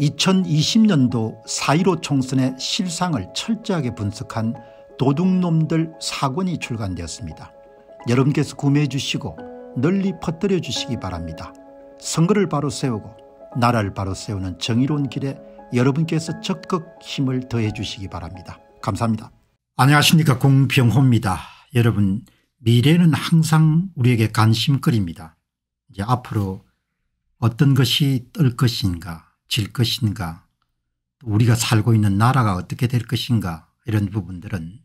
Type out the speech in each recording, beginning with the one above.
2020년도 4.15 총선의 실상을 철저하게 분석한 도둑놈들 사권이 출간되었습니다. 여러분께서 구매해 주시고 널리 퍼뜨려 주시기 바랍니다. 선거를 바로 세우고 나라를 바로 세우는 정의로운 길에 여러분께서 적극 힘을 더해 주시기 바랍니다. 감사합니다. 안녕하십니까 공병호입니다. 여러분 미래는 항상 우리에게 관심거리입니다. 이제 앞으로 어떤 것이 뜰 것인가 질 것인가 우리가 살고 있는 나라가 어떻게 될 것인가 이런 부분들은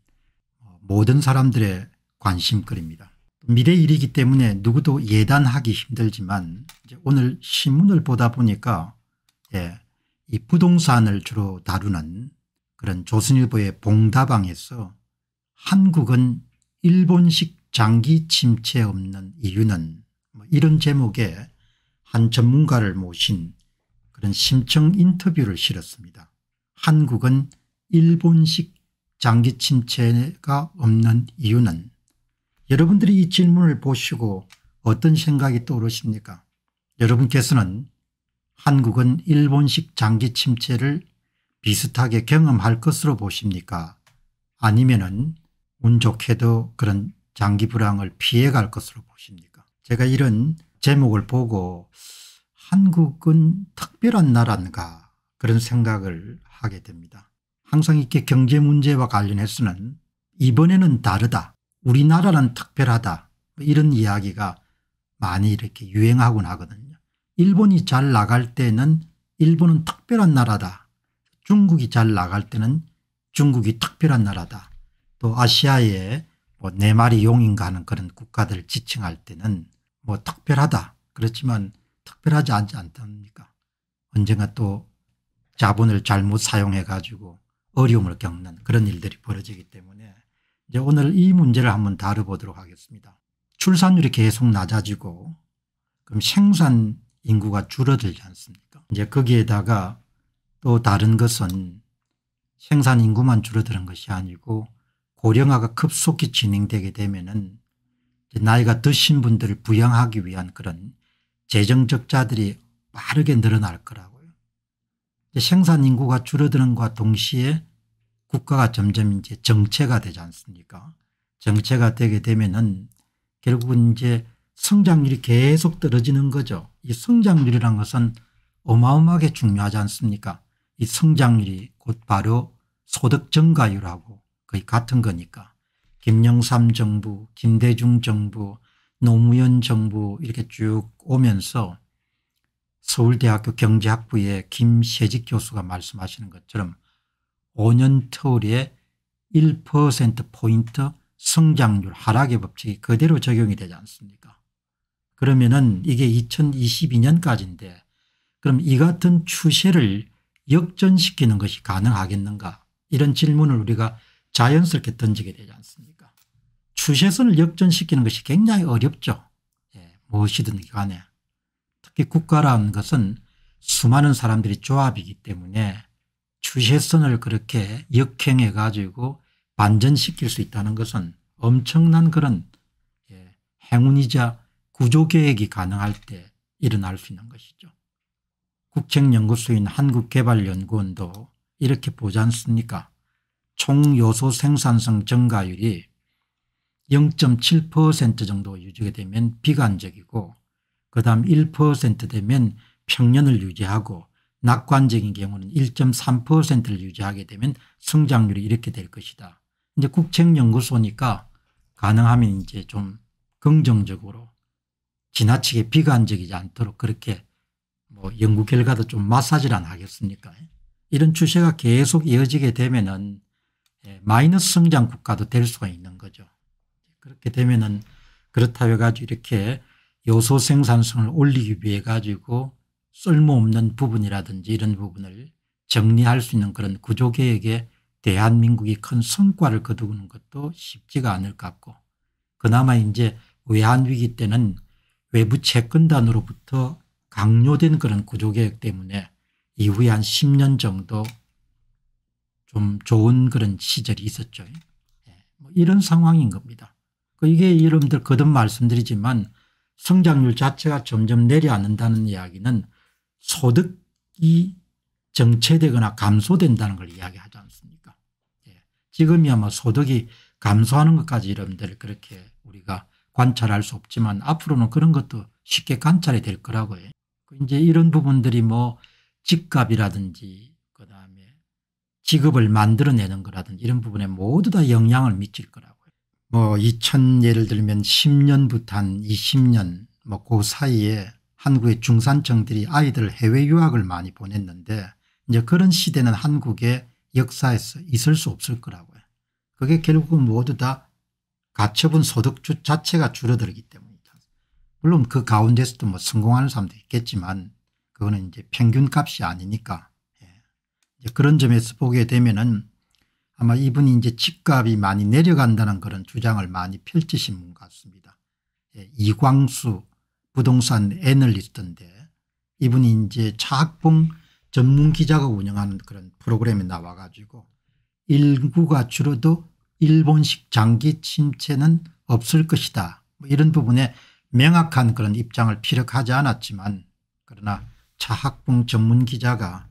모든 사람들의 관심거리입니다. 미래 일이기 때문에 누구도 예단하기 힘들지만 오늘 신문을 보다 보니까 예, 이 부동산을 주로 다루는 그런 조선일보의 봉다방에서 한국은 일본식 장기 침체 없는 이유는 뭐 이런 제목의 한 전문가를 모신 그런 심층 인터뷰를 실었습니다. 한국은 일본식 장기 침체가 없는 이유는 여러분들이 이 질문을 보시고 어떤 생각이 떠오르십니까 여러분께서는 한국은 일본식 장기 침체를 비슷하게 경험할 것으로 보십니까 아니면 은운 좋게도 그런 장기 불황을 피해갈 것으로 보십니까 제가 이런 제목을 보고 한국은 특별한 나라인가 그런 생각을 하게 됩니다. 항상 이렇게 경제 문제와 관련해서는 이번에는 다르다 우리나라는 특별하다 뭐 이런 이야기가 많이 이렇게 유행하곤 하거든요. 일본이 잘 나갈 때는 일본은 특별한 나라다. 중국이 잘 나갈 때는 중국이 특별한 나라다. 또 아시아의 뭐네 마리 용인가 하는 그런 국가들 지칭할 때는 뭐 특별하다. 그렇지만 특별하지 않지 않습니까 언젠가 또 자본을 잘못 사용해 가지고 어려움을 겪는 그런 일들이 벌어지기 때문에 이제 오늘 이 문제를 한번 다뤄보도록 하겠습니다. 출산율이 계속 낮아지고 그럼 생산 인구가 줄어들지 않습니까 이제 거기에다가 또 다른 것은 생산 인구만 줄어드는 것이 아니고 고령화가 급속히 진행되게 되면 은 나이가 드신 분들을 부양하기 위한 그런 재정적자들이 빠르게 늘어날 거라고요. 생산 인구가 줄어드는 것과 동시에 국가가 점점 이제 정체가 되지 않습니까 정체가 되게 되면은 결국은 이제 성장률이 계속 떨어지는 거죠. 이 성장률이란 것은 어마어마하게 중요하지 않습니까 이 성장률이 곧 바로 소득 증가율하고 거의 같은 거니까 김영삼 정부 김대중 정부 노무현 정부 이렇게 쭉 오면서 서울대학교 경제학부의 김세직 교수가 말씀하시는 것처럼 5년 터울에 1%포인트 성장률 하락의 법칙이 그대로 적용이 되지 않습니까 그러면은 이게 2022년까지인데 그럼 이 같은 추세를 역전시키는 것이 가능하겠는가 이런 질문을 우리가 자연스럽게 던지게 되지 않습니까 추세선을 역전시키는 것이 굉장히 어렵죠. 예, 무엇이든 간에. 특히 국가라는 것은 수많은 사람들이 조합이기 때문에 추세선을 그렇게 역행해 가지고 반전시킬 수 있다는 것은 엄청난 그런 예, 행운이자 구조계획이 가능할 때 일어날 수 있는 것이죠. 국책연구소인 한국개발연구원도 이렇게 보지 않습니까 총 요소 생산성 증가율이 0.7% 정도 유지게 되면 비관적이고 그다음 1% 되면 평년을 유지하고 낙관적인 경우는 1.3%를 유지하게 되면 성장률이 이렇게 될 것이다. 이제 국책연구소니까 가능하면 이제 좀 긍정적으로 지나치게 비관적이지 않도록 그렇게 뭐 연구 결과도 좀 마사지를 안 하겠습니까? 이런 추세가 계속 이어지게 되면은 예, 마이너스 성장 국가도 될 수가 있는 거죠. 그렇게 되면은 그렇다고 해가지고 이렇게 요소 생산성을 올리기 위해 가지고 쓸모없는 부분이라든지 이런 부분을 정리할 수 있는 그런 구조개혁에 대한민국이 큰 성과를 거두는 것도 쉽지가 않을 것 같고 그나마 이제 외환위기 때는 외부 채권단으로부터 강요된 그런 구조개혁 때문에 이후에 한 10년 정도 좀 좋은 그런 시절이 있었죠. 예, 뭐 이런 상황인 겁니다. 그 이게 여러분들 거듭 말씀드리지만 성장률 자체가 점점 내려앉는다는 이야기는 소득이 정체되거나 감소된다는 걸 이야기하지 않습니까 예. 지금이야말 소득이 감소하는 것까지 여러분들 그렇게 우리가 관찰할 수 없지만 앞으로는 그런 것도 쉽게 관찰이 될 거라고요. 해 그 이제 이런 부분들이 뭐 집값이라든지 그다음에 직업을 만들어내는 거라든지 이런 부분에 모두 다 영향을 미칠 거라고. 뭐2000 예를 들면 10년부터 한 20년 뭐 그 사이에 한국의 중산층들이 아이들 해외 유학을 많이 보냈는데 이제 그런 시대는 한국의 역사에서 있을 수 없을 거라고요. 그게 결국은 모두 다 가처분 소득 주 자체가 줄어들기 때문이다. 물론 그 가운데서도 뭐 성공하는 사람도 있겠지만 그거는 이제 평균 값이 아니니까. 예. 그런 점에서 보게 되면은 아마 이분이 이제 집값이 많이 내려간다는 그런 주장을 많이 펼치신 분 같습니다. 예, 이광수 부동산 애널리스트인데 이분이 이제 차학봉 전문 기자가 운영하는 그런 프로그램에 나와가지고 인구가 줄어도 일본식 장기 침체는 없을 것이다. 뭐 이런 부분에 명확한 그런 입장을 피력하지 않았지만 그러나 차학봉 전문 기자가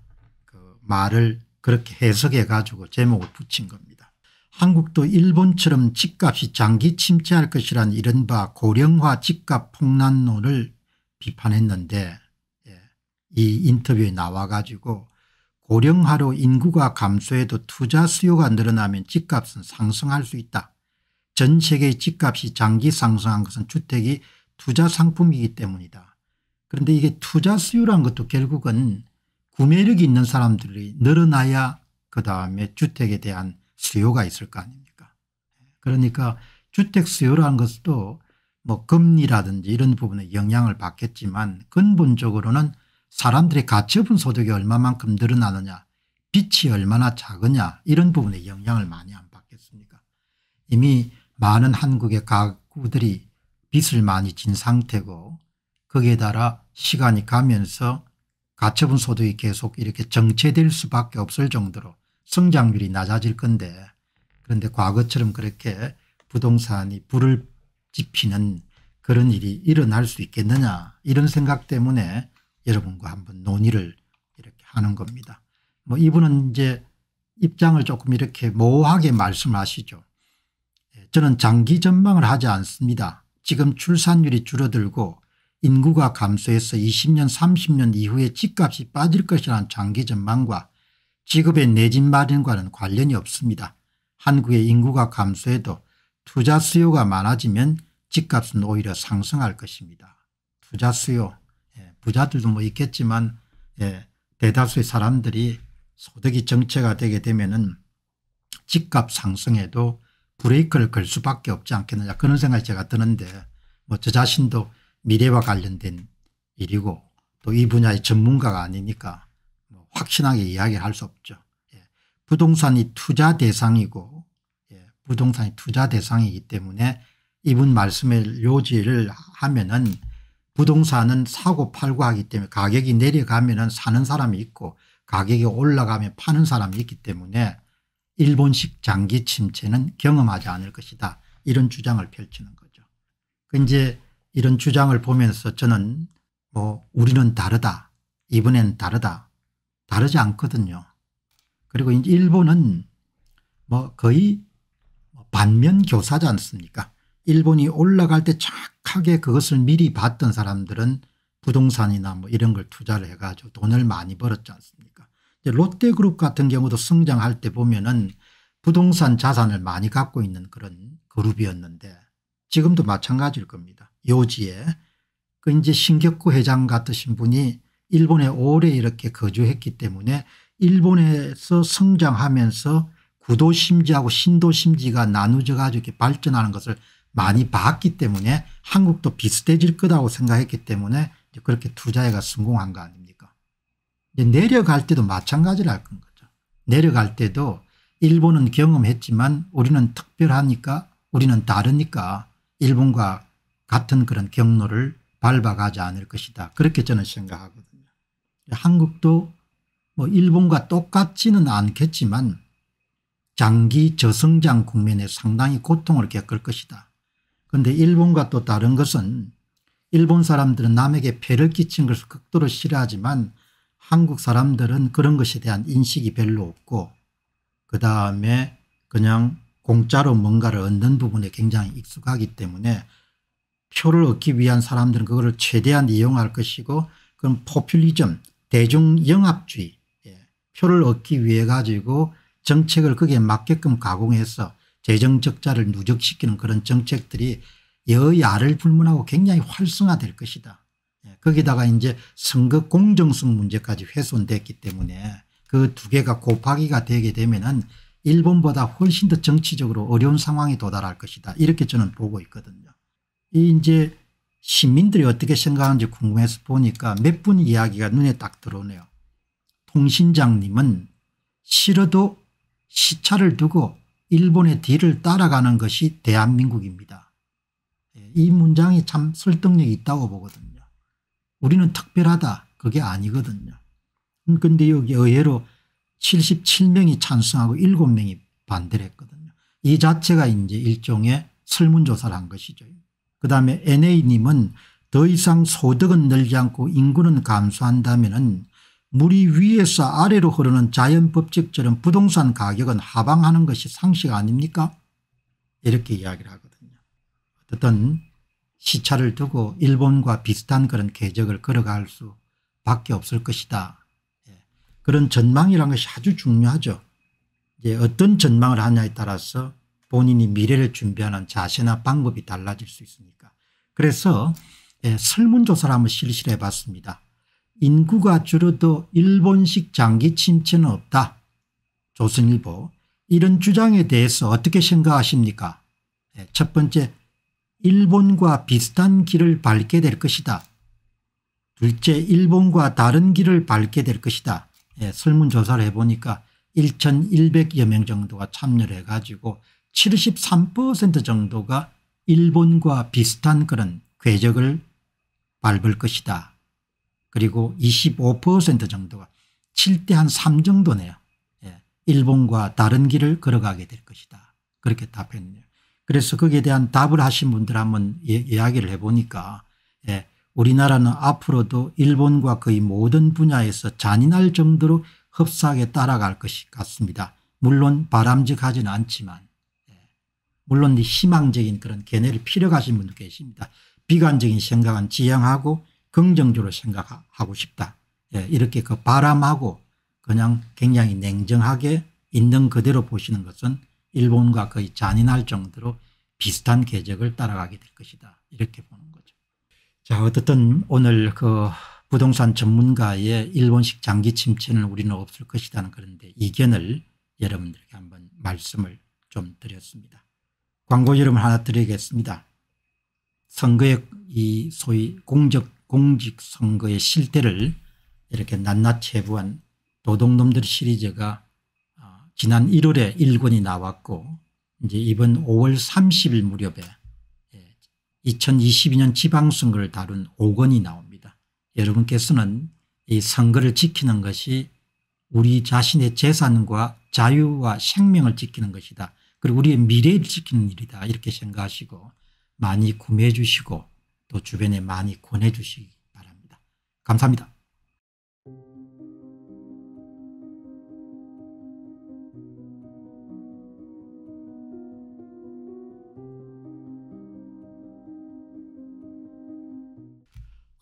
그 말을 그렇게 해석해 가지고 제목을 붙인 겁니다. 한국도 일본처럼 집값이 장기 침체할 것이란 이른바 고령화 집값 폭락론을 비판했는데 예, 이 인터뷰에 나와 가지고 고령화로 인구가 감소해도 투자 수요가 늘어나면 집값은 상승할 수 있다. 전 세계의 집값이 장기 상승한 것은 주택이 투자 상품이기 때문이다. 그런데 이게 투자 수요란 것도 결국은 구매력이 있는 사람들이 늘어나야 그 다음에 주택에 대한 수요가 있을 거 아닙니까 그러니까 주택 수요라는 것도 뭐 금리라든지 이런 부분에 영향을 받겠지만 근본적으로는 사람들의 가치업 소득이 얼마만큼 늘어나느냐 빛이 얼마나 작으냐 이런 부분에 영향을 많이 안 받겠습니까 이미 많은 한국의 가구들이 빚을 많이 진 상태고 거기에 따라 시간이 가면서 가처분 소득이 계속 이렇게 정체될 수밖에 없을 정도로 성장률이 낮아질 건데 그런데 과거처럼 그렇게 부동산이 불을 지피는 그런 일이 일어날 수 있겠느냐 이런 생각 때문에 여러분과 한번 논의를 이렇게 하는 겁니다. 뭐 이분은 이제 입장을 조금 이렇게 모호하게 말씀하시죠. 예, 저는 장기 전망을 하지 않습니다. 지금 출산율이 줄어들고 인구가 감소해서 20년 30년 이후에 집값이 빠질 것이라는 장기 전망과 직업의내집 마련과는 관련이 없습니다. 한국의 인구가 감소해도 투자 수요가 많아지면 집값은 오히려 상승할 것입니다. 투자 수요 예, 부자들도 뭐 있겠지만 예, 대다수의 사람들이 소득이 정체가 되게 되면 집값 상승에도 브레이크를 걸 수밖에 없지 않겠느냐 그런 생각이 제가 드는데 뭐 저 자신도 미래와 관련된 일이고 또 이 분야의 전문가가 아니니까 뭐 확신하게 이야기할 수 없죠. 예. 부동산이 투자 대상이고 예. 부동산이 투자 대상이기 때문에 이분 말씀의 요지를 하면은 부동산은 사고 팔고 하기 때문에 가격이 내려가면은 사는 사람이 있고 가격이 올라가면 파는 사람이 있기 때문에 일본식 장기 침체는 경험하지 않을 것이다. 이런 주장을 펼치는 거죠. 그 이제 이런 주장을 보면서 저는 뭐 우리는 다르다 이번엔 다르다 다르지 않거든요. 그리고 이제 일본은 뭐 거의 뭐 반면 교사지 않습니까 일본이 올라갈 때착하게 그것을 미리 봤던 사람들은 부동산이나 뭐 이런 걸 투자를 해가지고 돈을 많이 벌었지 않습니까 롯데그룹 같은 경우도 성장할 때 보면은 부동산 자산을 많이 갖고 있는 그런 그룹이었는데 지금도 마찬가지일 겁니다. 요지에 그인제 신격구 회장 같으신 분이 일본에 오래 이렇게 거주했기 때문에 일본에서 성장하면서 구도심지하고 신도심지가 나누져 가지고 이렇게 발전하는 것을 많이 봤기 때문에 한국도 비슷해질 거라고 생각했기 때문에 그렇게 투자해가 성공한 거 아닙니까 내려갈 때도 마찬가지랄 건 거죠. 내려갈 때도 일본은 경험했지만 우리는 특별하니까 우리는 다르니까 일본과 같은 그런 경로를 밟아가지 않을 것이다. 그렇게 저는 생각하거든요. 한국도 뭐 일본과 똑같지는 않겠지만 장기 저성장 국면에 상당히 고통을 겪을 것이다. 그런데 일본과 또 다른 것은 일본 사람들은 남에게 폐를 끼친 것을 극도로 싫어하지만 한국 사람들은 그런 것에 대한 인식이 별로 없고 그다음에 그냥 공짜로 뭔가를 얻는 부분에 굉장히 익숙하기 때문에 표를 얻기 위한 사람들은 그거를 최대한 이용할 것이고 그건 포퓰리즘 대중영합주의 예. 표를 얻기 위해 가지고 정책을 거기에 맞게끔 가공해서 재정적자를 누적시키는 그런 정책들이 여야를 불문하고 굉장히 활성화될 것이다. 예. 거기다가 이제 선거 공정성 문제까지 훼손됐기 때문에 그 두 개가 곱하기가 되게 되면은 일본보다 훨씬 더 정치적으로 어려운 상황에 도달할 것이다. 이렇게 저는 보고 있거든요. 이 이제 시민들이 어떻게 생각하는지 궁금해서 보니까 몇 분 이야기가 눈에 딱 들어오네요. 통신장님은 싫어도 시차를 두고 일본의 뒤를 따라가는 것이 대한민국입니다. 예, 이 문장이 참 설득력이 있다고 보거든요. 우리는 특별하다 그게 아니거든요. 근데 여기 의외로 77명이 찬성하고 7명이 반대를 했거든요. 이 자체가 이제 일종의 설문조사를 한 것이죠. 그다음에 NA님은 더 이상 소득은 늘지 않고 인구는 감소한다면 물이 위에서 아래로 흐르는 자연법칙처럼 부동산 가격은 하방하는 것이 상식 아닙니까 이렇게 이야기를 하거든요. 어쨌 시차를 두고 일본과 비슷한 그런 궤적을 걸어갈 수밖에 없을 것이다. 예. 그런 전망이라는 것이 아주 중요하죠. 이제 어떤 전망을 하냐에 따라서 본인이 미래를 준비하는 자세나 방법이 달라질 수 있으니까. 그래서 예, 설문조사를 한번 실시 해봤습니다. 인구가 줄어도 일본식 장기 침체는 없다. 조선일보 이런 주장에 대해서 어떻게 생각하십니까 예, 첫 번째 일본과 비슷한 길을 밟게 될 것이다. 둘째 일본과 다른 길을 밟게 될 것이다. 예, 설문조사를 해보니까 1100여 명 정도가 참여를 해가지고 73% 정도가 일본과 비슷한 그런 궤적을 밟을 것이다. 그리고 25% 정도가 7대 한3 정도네요. 예. 일본과 다른 길을 걸어가게 될 것이다. 그렇게 답했네요. 그래서 거기에 대한 답을 하신 분들 한번 예, 이야기를 해보니까 예. 우리나라는 앞으로도 일본과 거의 모든 분야에서 잔인할 정도로 흡사하게 따라갈 것이 같습니다. 물론 바람직하지는 않지만 물론 희망적인 그런 견해를 필요하신 분도 계십니다. 비관적인 생각은 지양하고 긍정적으로 생각하고 싶다. 예, 이렇게 그 바람하고 그냥 굉장히 냉정하게 있는 그대로 보시는 것은 일본과 거의 잔인할 정도로 비슷한 궤적을 따라가게 될 것이다. 이렇게 보는 거죠. 자 어쨌든 오늘 그 부동산 전문가의 일본식 장기 침체는 우리는 없을 것이라는 그런데 이견을 여러분들에게 한번 말씀을 좀 드렸습니다. 광고 이름을 하나 드리겠습니다. 선거의 이 소위 공적, 공직 선거의 실태를 이렇게 낱낱이 해부한 도둑놈들 시리즈가 아, 지난 1월에 1권이 나왔고 이제 이번 5월 30일 무렵에 2022년 예, 지방선거를 다룬 5권이 나옵니다. 여러분께서는 이 선거를 지키는 것이 우리 자신의 재산과 자유와 생명을 지키는 것이다. 그리고 우리의 미래를 지키는 일이다 이렇게 생각하시고 많이 구매해 주시고 또 주변에 많이 권해 주시기 바랍니다. 감사합니다.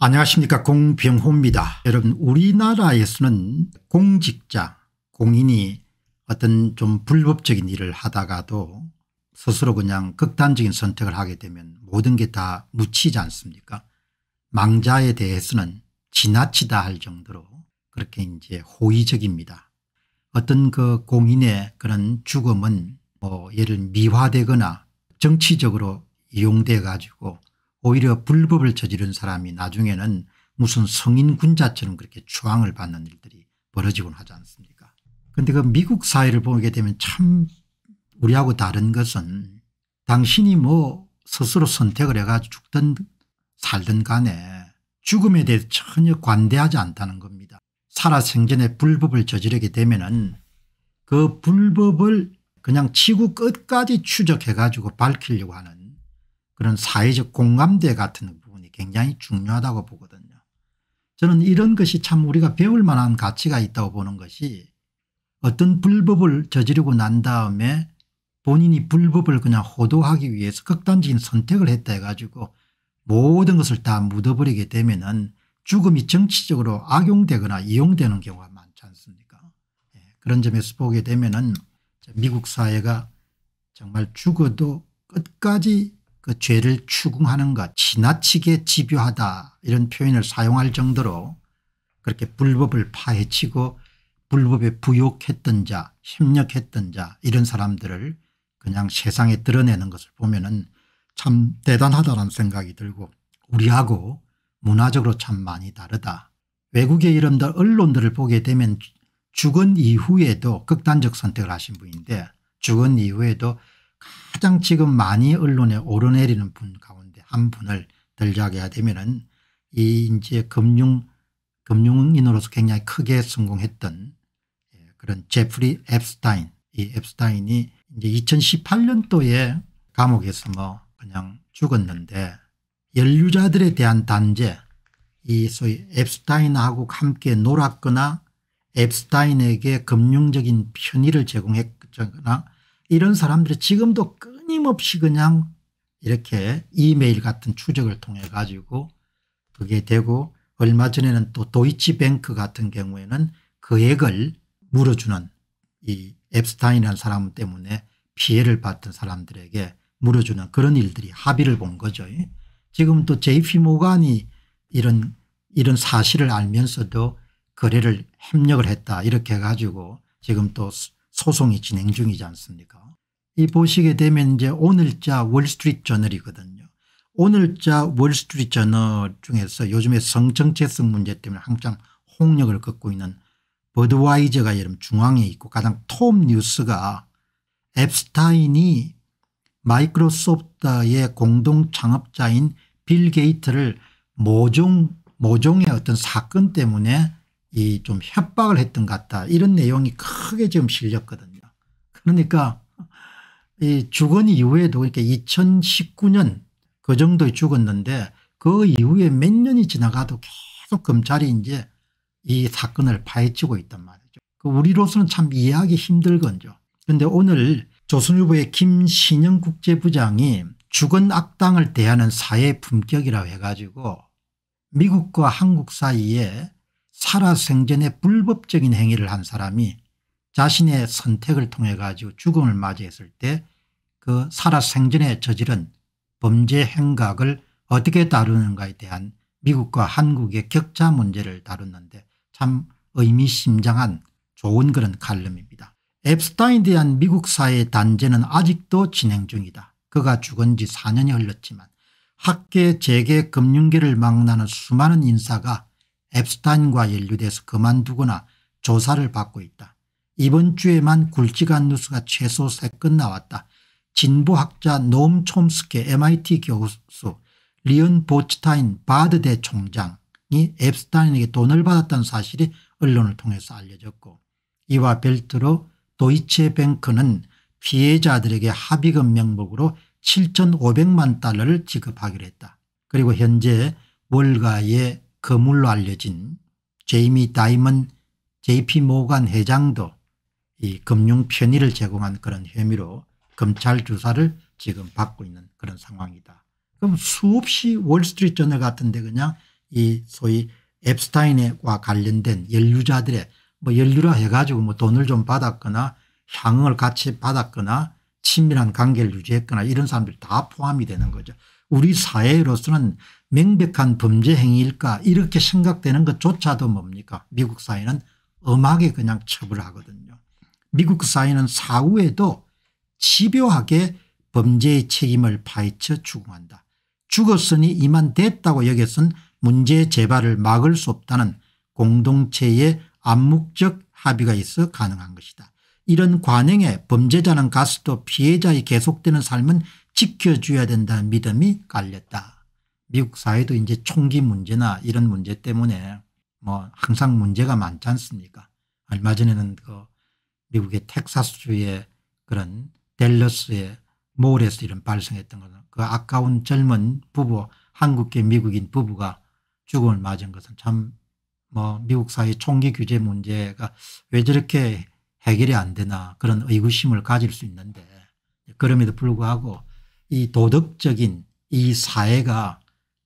안녕하십니까 공병호입니다. 여러분 우리나라에서는 공직자, 공인이 어떤 좀 불법적인 일을 하다가도 스스로 그냥 극단적인 선택을 하게 되면 모든 게 다 묻히지 않습니까 망자에 대해서는 지나치다 할 정도로 그렇게 이제 호의적입니다. 어떤 그 공인의 그런 죽음은 뭐 예를 미화되거나 정치적으로 이용돼 가지고 오히려 불법을 저지른 사람이 나중에는 무슨 성인 군자처럼 그렇게 추앙을 받는 일들이 벌어지곤 하지 않습니까 그런데 그 미국 사회를 보게 되면 참 우리하고 다른 것은 당신이 뭐 스스로 선택을 해가 죽든 살든 간에 죽음에 대해 서 전혀 관대하지 않다는 겁니다. 살아생전에 불법을 저지르게 되면은 그 불법을 그냥 치고 끝까지 추적해 가지고 밝히려고 하는 그런 사회적 공감대 같은 부분이 굉장히 중요하다고 보거든요. 저는 이런 것이 참 우리가 배울 만한 가치가 있다고 보는 것이 어떤 불법을 저지르고 난 다음에 본인이 불법을 그냥 호도하기 위해서 극단적인 선택을 했다 해가지고 모든 것을 다 묻어버리게 되면 은 죽음이 정치적으로 악용되거나 이용되는 경우가 많지 않습니까 예, 그런 점에서 보게 되면 은 미국 사회가 정말 죽어도 끝까지 그 죄를 추궁하는 것 지나치게 집요하다 이런 표현을 사용할 정도로 그렇게 불법을 파헤치고 불법에 부욕했던 자 협력했던 자 이런 사람들을 그냥 세상에 드러내는 것을 보면 은참 대단하다는 생각이 들고 우리하고 문화적으로 참 많이 다르다. 외국의 이런 언론들을 보게 되면 죽은 이후에도 극단적 선택을 하신 분인데 죽은 이후에도 가장 지금 많이 언론에 오르내리는 분 가운데 한 분을 들자게 되면은 이 이제 금융 금융인으로서 굉장히 크게 성공했던 그런 제프리 앱스타인 이 앱스타인이 이제 2018년도에 감옥에서 뭐 그냥 죽었는데 연류자들에 대한 단죄 이 소위 앱스타인하고 함께 놀았거나 앱스타인에게 금융적인 편의를 제공했거나 이런 사람들이 지금도 끊임없이 그냥 이렇게 이메일 같은 추적을 통해 가지고 그게 되고 얼마 전에는 또 도이치뱅크 같은 경우에는 그 액을 물어주는 이 앱스타인이라는 사람 때문에 피해를 받던 사람들에게 물어주는 그런 일들이 합의를 본 거죠. 지금 또 JP 모간이 이런 이런 사실을 알면서도 거래를 협력을 했다 이렇게 해가지고 지금 또 소송이 진행 중이지 않습니까 이 보시게 되면 이제 오늘자 월스트리트 저널이거든요. 오늘자 월스트리트 저널 중에서 요즘에 성정체성 문제 때문에 항상 홍역을 걷고 있는 버드와이저가 여름 중앙에 있고 가장 톱 뉴스가 앱스타인이 마이크로소프트의 공동 창업자인 빌 게이트를 모종 모종의 어떤 사건 때문에 이 좀 협박을 했던 것 같다 이런 내용이 크게 지금 실렸거든요. 그러니까 이 죽은 이후에도 그러니까 이렇게 2019년 그 정도에 죽었는데 그 이후에 몇 년이 지나가도 계속 검찰이 이제 이 사건을 파헤치고 있단 말이죠. 그 우리로서는 참 이해하기 힘들건죠. 그런데 오늘 조선일보의 김신영 국제부장이 죽은 악당을 대하는 사회 품격이라고 해가지고 미국과 한국 사이에 살아생전에 불법적인 행위를 한 사람이 자신의 선택을 통해 가지고 죽음을 맞이했을 때 그 살아생전에 저지른 범죄 행각을 어떻게 다루는가에 대한 미국과 한국의 격차 문제를 다루는데 참 의미심장한 좋은 그런 칼럼입니다. 앱스타인 대한 미국 사회의 단죄는 아직도 진행 중이다. 그가 죽은 지 4년이 흘렀지만 학계 재계 금융계를 망나는 수많은 인사가 앱스타인과 연루돼서 그만두거나 조사를 받고 있다. 이번 주에만 굵직한 뉴스가 최소 3건 나왔다. 진보학자 노 촘스키 MIT 교수, 리언 보츠타인 바드 대총장, 이 앱스타인에게 돈을 받았다는 사실이 언론을 통해서 알려졌고 이와 별도로 도이체뱅크는 피해자들에게 합의금 명목으로 7,500만 달러를 지급하기로 했다. 그리고 현재 월가의 거물로 알려진 제이미 다이먼 JP 모간 회장도 이 금융 편의를 제공한 그런 혐의로 검찰 조사를 지금 받고 있는 그런 상황이다. 그럼 수없이 월스트리트 저널 같은데 그냥 이 소위 앱스타인과 관련된 연류자들의 뭐 연류라 해가지고 뭐 돈을 좀 받았거나 향을 같이 받았거나 친밀한 관계를 유지했거나 이런 사람들이 다 포함이 되는 거죠. 우리 사회로서는 명백한 범죄 행위일까 이렇게 생각되는 것조차도 뭡니까 미국 사회는 엄하게 그냥 처벌하거든요. 미국 사회는 사후에도 집요하게 범죄의 책임을 파헤쳐 추궁한다. 죽었으니 이만 됐다고 여겨선 문제 재발을 막을 수 없다는 공동체의 암묵적 합의가 있어 가능한 것이다. 이런 관행에 범죄자는 가스도 피해자의 계속되는 삶은 지켜줘야 된다는 믿음이 깔렸다. 미국 사회도 이제 총기 문제나 이런 문제 때문에 뭐 항상 문제가 많지 않습니까? 얼마 전에는 그 미국의 텍사스주의 그런 델러스의 몰에서 이런 발생했던 거는 그 아까운 젊은 부부 한국계 미국인 부부가 죽음을 맞은 것은 참 뭐 미국 사회 총기 규제 문제가 왜 저렇게 해결이 안 되나 그런 의구심을 가질 수 있는데 그럼에도 불구하고 이 도덕적인 이 사회가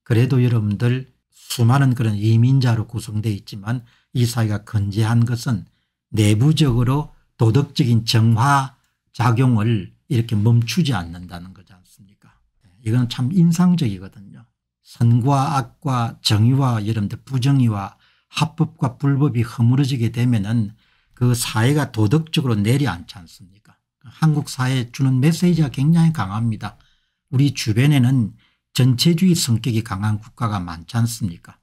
그래도 여러분들 수많은 그런 이민자로 구성되어 있지만 이 사회가 건재한 것은 내부적으로 도덕적인 정화 작용을 이렇게 멈추지 않는다는 거지 않습니까 네, 이건 참 인상적이거든요. 선과 악과 정의와 여러분들 부정의와 합법과 불법이 허물어지게 되면은 그 사회가 도덕적으로 내려앉지 않습니까 한국 사회에 주는 메시지가 굉장히 강합니다. 우리 주변에는 전체주의 성격이 강한 국가가 많지 않습니까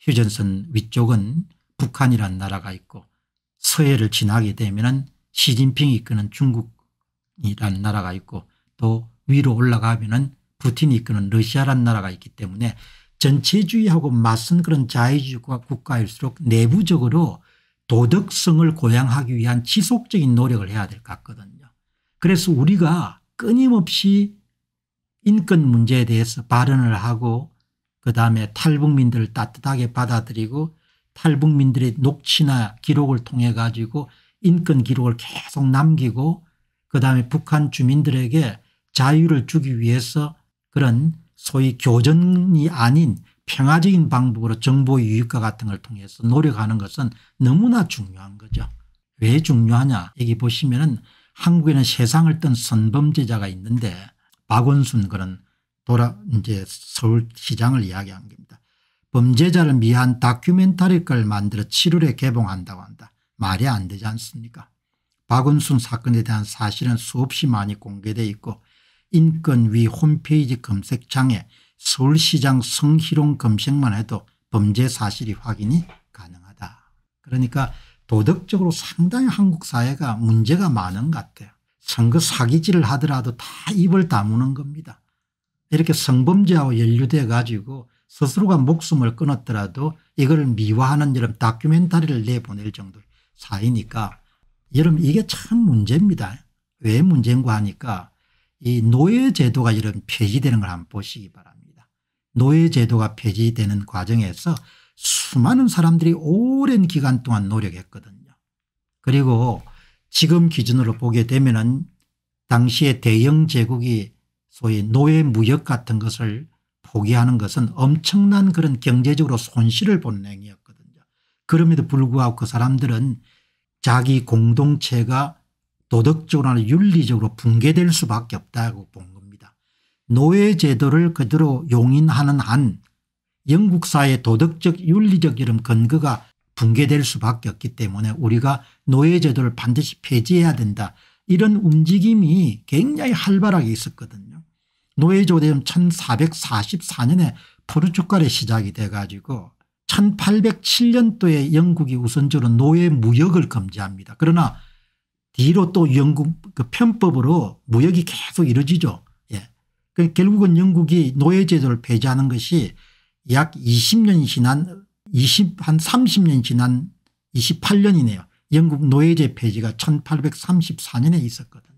휴전선 위쪽은 북한이란 나라가 있고 서해를 지나게 되면 은 시진핑이 이끄는 중국이라는 나라가 있고 또 위로 올라가면 은 푸틴이 이끄는 러시아란 나라가 있기 때문에 전체주의하고 맞선 그런 자유주의 국가일수록 내부적으로 도덕성을 고양하기 위한 지속적인 노력을 해야 될 것 같거든요. 그래서 우리가 끊임없이 인권 문제에 대해서 발언을 하고 그다음에 탈북민들을 따뜻하게 받아들이고 탈북민들의 녹취나 기록을 통해 가지고 인권 기록을 계속 남기고 그다음에 북한 주민들에게 자유를 주기 위해서 그런 소위 교전이 아닌 평화적인 방법으로 정보 유입과 같은 걸 통해서 노력하는 것은 너무나 중요한 거죠. 왜 중요하냐 여기 보시면 은 한국에는 세상을 뜬 선범죄자가 있는데 박원순 그런 돌아 이제 서울시장을 이야기한 겁니다. 범죄자를 위한다큐멘터리걸 만들어 7월에 개봉한다고 한다. 말이 안 되지 않습니까 박원순 사건에 대한 사실은 수없이 많이 공개돼 있고 인권위 홈페이지 검색창에 서울시장 성희롱 검색만 해도 범죄 사실이 확인이 가능하다. 그러니까 도덕적으로 상당히 한국 사회가 문제가 많은 것 같아요. 선거 사기질을 하더라도 다 입을 다무는 겁니다. 이렇게 성범죄하고 연루돼 가지고 스스로가 목숨을 끊었더라도 이걸 미화하는 여런 다큐멘터리를 내보낼 정도의 사이니까 여러분 이게 참 문제입니다. 왜 문제인가 하니까 이 노예제도가 이런 폐지되는 걸 한번 보시기 바랍니다. 노예제도가 폐지되는 과정에서 수많은 사람들이 오랜 기간 동안 노력했거든요. 그리고 지금 기준으로 보게 되면 은 당시에 대영 제국이 소위 노예 무역 같은 것을 포기하는 것은 엄청난 그런 경제적으로 손실을 본 행위였거든요. 그럼에도 불구하고 그 사람들은 자기 공동체가 도덕적으로나 윤리적으로 붕괴될 수밖에 없다고 본 겁니다. 노예 제도를 그대로 용인하는 한 영국 사회 도덕적 윤리적 이런 근거가 붕괴될 수밖에 없기 때문에 우리가 노예 제도를 반드시 폐지해야 된다. 이런 움직임이 굉장히 활발하게 있었거든요. 노예 제도는 1444년에 포르투갈에 시작이 돼가지고 1807년도에 영국이 우선적으로 노예 무역을 금지합니다. 그러나 이로 또 영국 그 편법으로 무역이 계속 이루어지죠. 예. 그 결국은 영국이 노예제도를 폐지하는 것이 약 20년 지난 20, 한 30년 지난 28년이네요. 영국 노예제 폐지가 1834년에 있었거든요.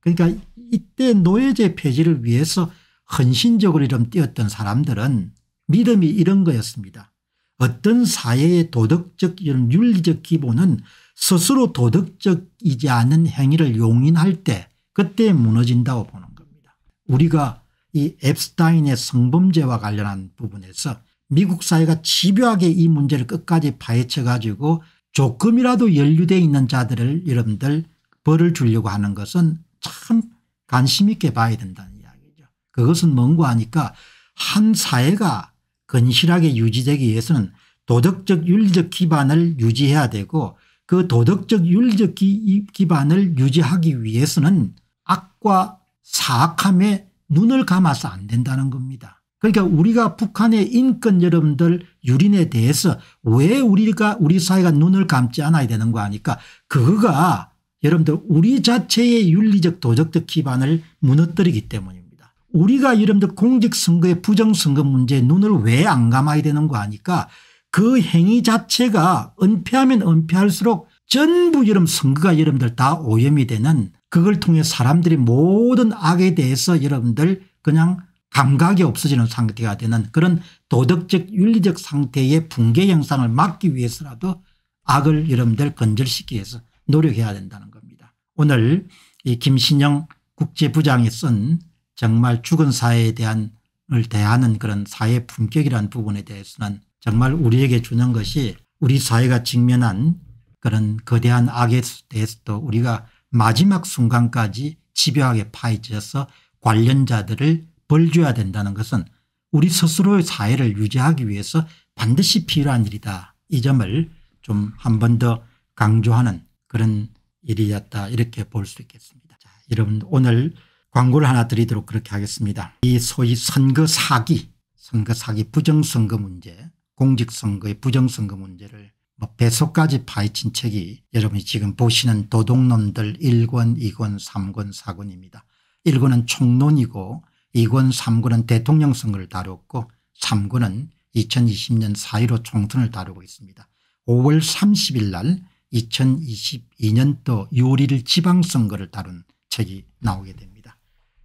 그러니까 이때 노예제 폐지를 위해서 헌신적으로 이름 뛰었던 사람들은 믿음이 이런 거였습니다. 어떤 사회의 도덕적 이런 윤리적 기본은 스스로 도덕적이지 않은 행위를 용인할 때 그때 무너진다고 보는 겁니다. 우리가 이 앱스타인의 성범죄와 관련한 부분에서 미국 사회가 집요하게 이 문제를 끝까지 파헤쳐 가지고 조금이라도 연루되어 있는 자들을 여러분들 벌을 주려고 하는 것은 참 관심 있게 봐야 된다는 이야기죠. 그것은 뭔고 하니까 한 사회가 건실하게 유지되기 위해서는 도덕적 윤리적 기반을 유지해야 되고 그 도덕적 윤리적 기, 반을 유지하기 위해서는 악과 사악함에 눈을 감아서 안 된다는 겁니다. 그러니까 우리가 북한의 인권 여러분들 유린에 대해서 왜 우리가 우리 사회가 눈을 감지 않아야 되는 거 아니까 그거가 여러분들 우리 자체의 윤리적 도덕적 기반을 무너뜨리기 때문입니다. 우리가 여러분들 공직선거의 부정선거 문제에 눈을 왜 안 감아야 되는 거 아니까 그 행위 자체가 은폐하면 은폐할수록 전부 여러분 선거가 여러분들 다 오염이 되는 그걸 통해 사람들이 모든 악에 대해서 여러분들 그냥 감각이 없어지는 상태가 되는 그런 도덕적 윤리적 상태의 붕괴 현상을 막기 위해서라도 악을 여러분들 건절시키기 위해서 노력해야 된다는 겁니다. 오늘 이 김신영 국제부장이 쓴 정말 죽은 사회에 대한 을 대하는 그런 사회 품격이라는 부분에 대해서는 정말 우리에게 주는 것이 우리 사회가 직면한 그런 거대한 악에 대해서도 우리가 마지막 순간까지 집요하게 파헤쳐서 관련자들을 벌줘야 된다는 것은 우리 스스로의 사회를 유지하기 위해서 반드시 필요한 일이다. 이 점을 좀 한 번 더 강조하는 그런 일이었다 이렇게 볼 수 있겠습니다. 자, 여러분 오늘 광고를 하나 드리도록 그렇게 하겠습니다. 이 소위 선거 사기 선거 사기 부정선거 문제 공직선거의 부정선거 문제를 뭐 배속까지 파헤친 책이 여러분이 지금 보시는 도둑놈들 1권 2권 3권 4권입니다. 1권은 총론이고 2권 3권은 대통령 선거를 다뤘고 3권은 2020년 4.15 총선을 다루고 있습니다. 5월 30일 날 2022년도 6월 지방선거를 다룬 책이 나오게 됩니다.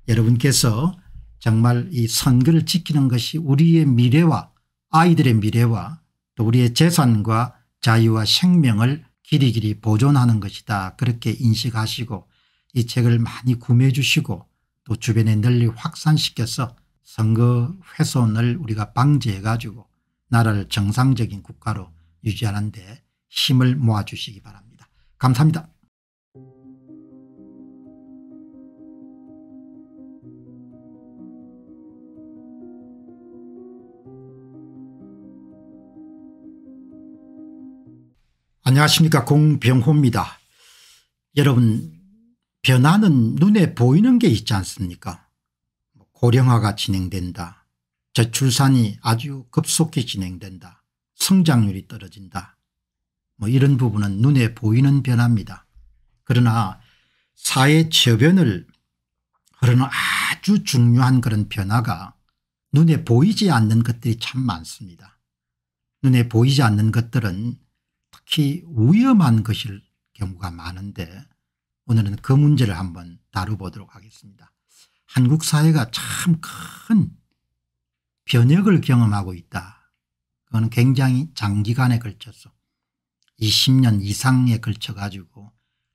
여러분께서 정말 이 선거를 지키는 것이 우리의 미래와 아이들의 미래와 또 우리의 재산과 자유와 생명을 길이길이 보존하는 것이다 그렇게 인식하시고 이 책을 많이 구매해 주시고 또 주변에 널리 확산시켜서 선거 훼손을 우리가 방지해 가지고 나라를 정상적인 국가로 유지하는 데 힘을 모아 주시기 바랍니다. 감사합니다. 안녕하십니까 공병호입니다. 여러분 변화는 눈에 보이는 게 있지 않습니까 고령화가 진행된다. 저출산이 아주 급속히 진행된다. 성장률이 떨어진다. 뭐 이런 부분은 눈에 보이는 변화입니다. 그러나 사회 저변을 흐르는 아주 중요한 그런 변화가 눈에 보이지 않는 것들이 참 많습니다. 눈에 보이지 않는 것들은 특히 위험한 것일 경우가 많은데 오늘은 그 문제를 한번 다뤄보도록 하겠습니다. 한국 사회가 참 큰 변혁을 경험하고 있다. 그거 굉장히 장기간에 걸쳐서 20년 이상에 걸쳐 가지고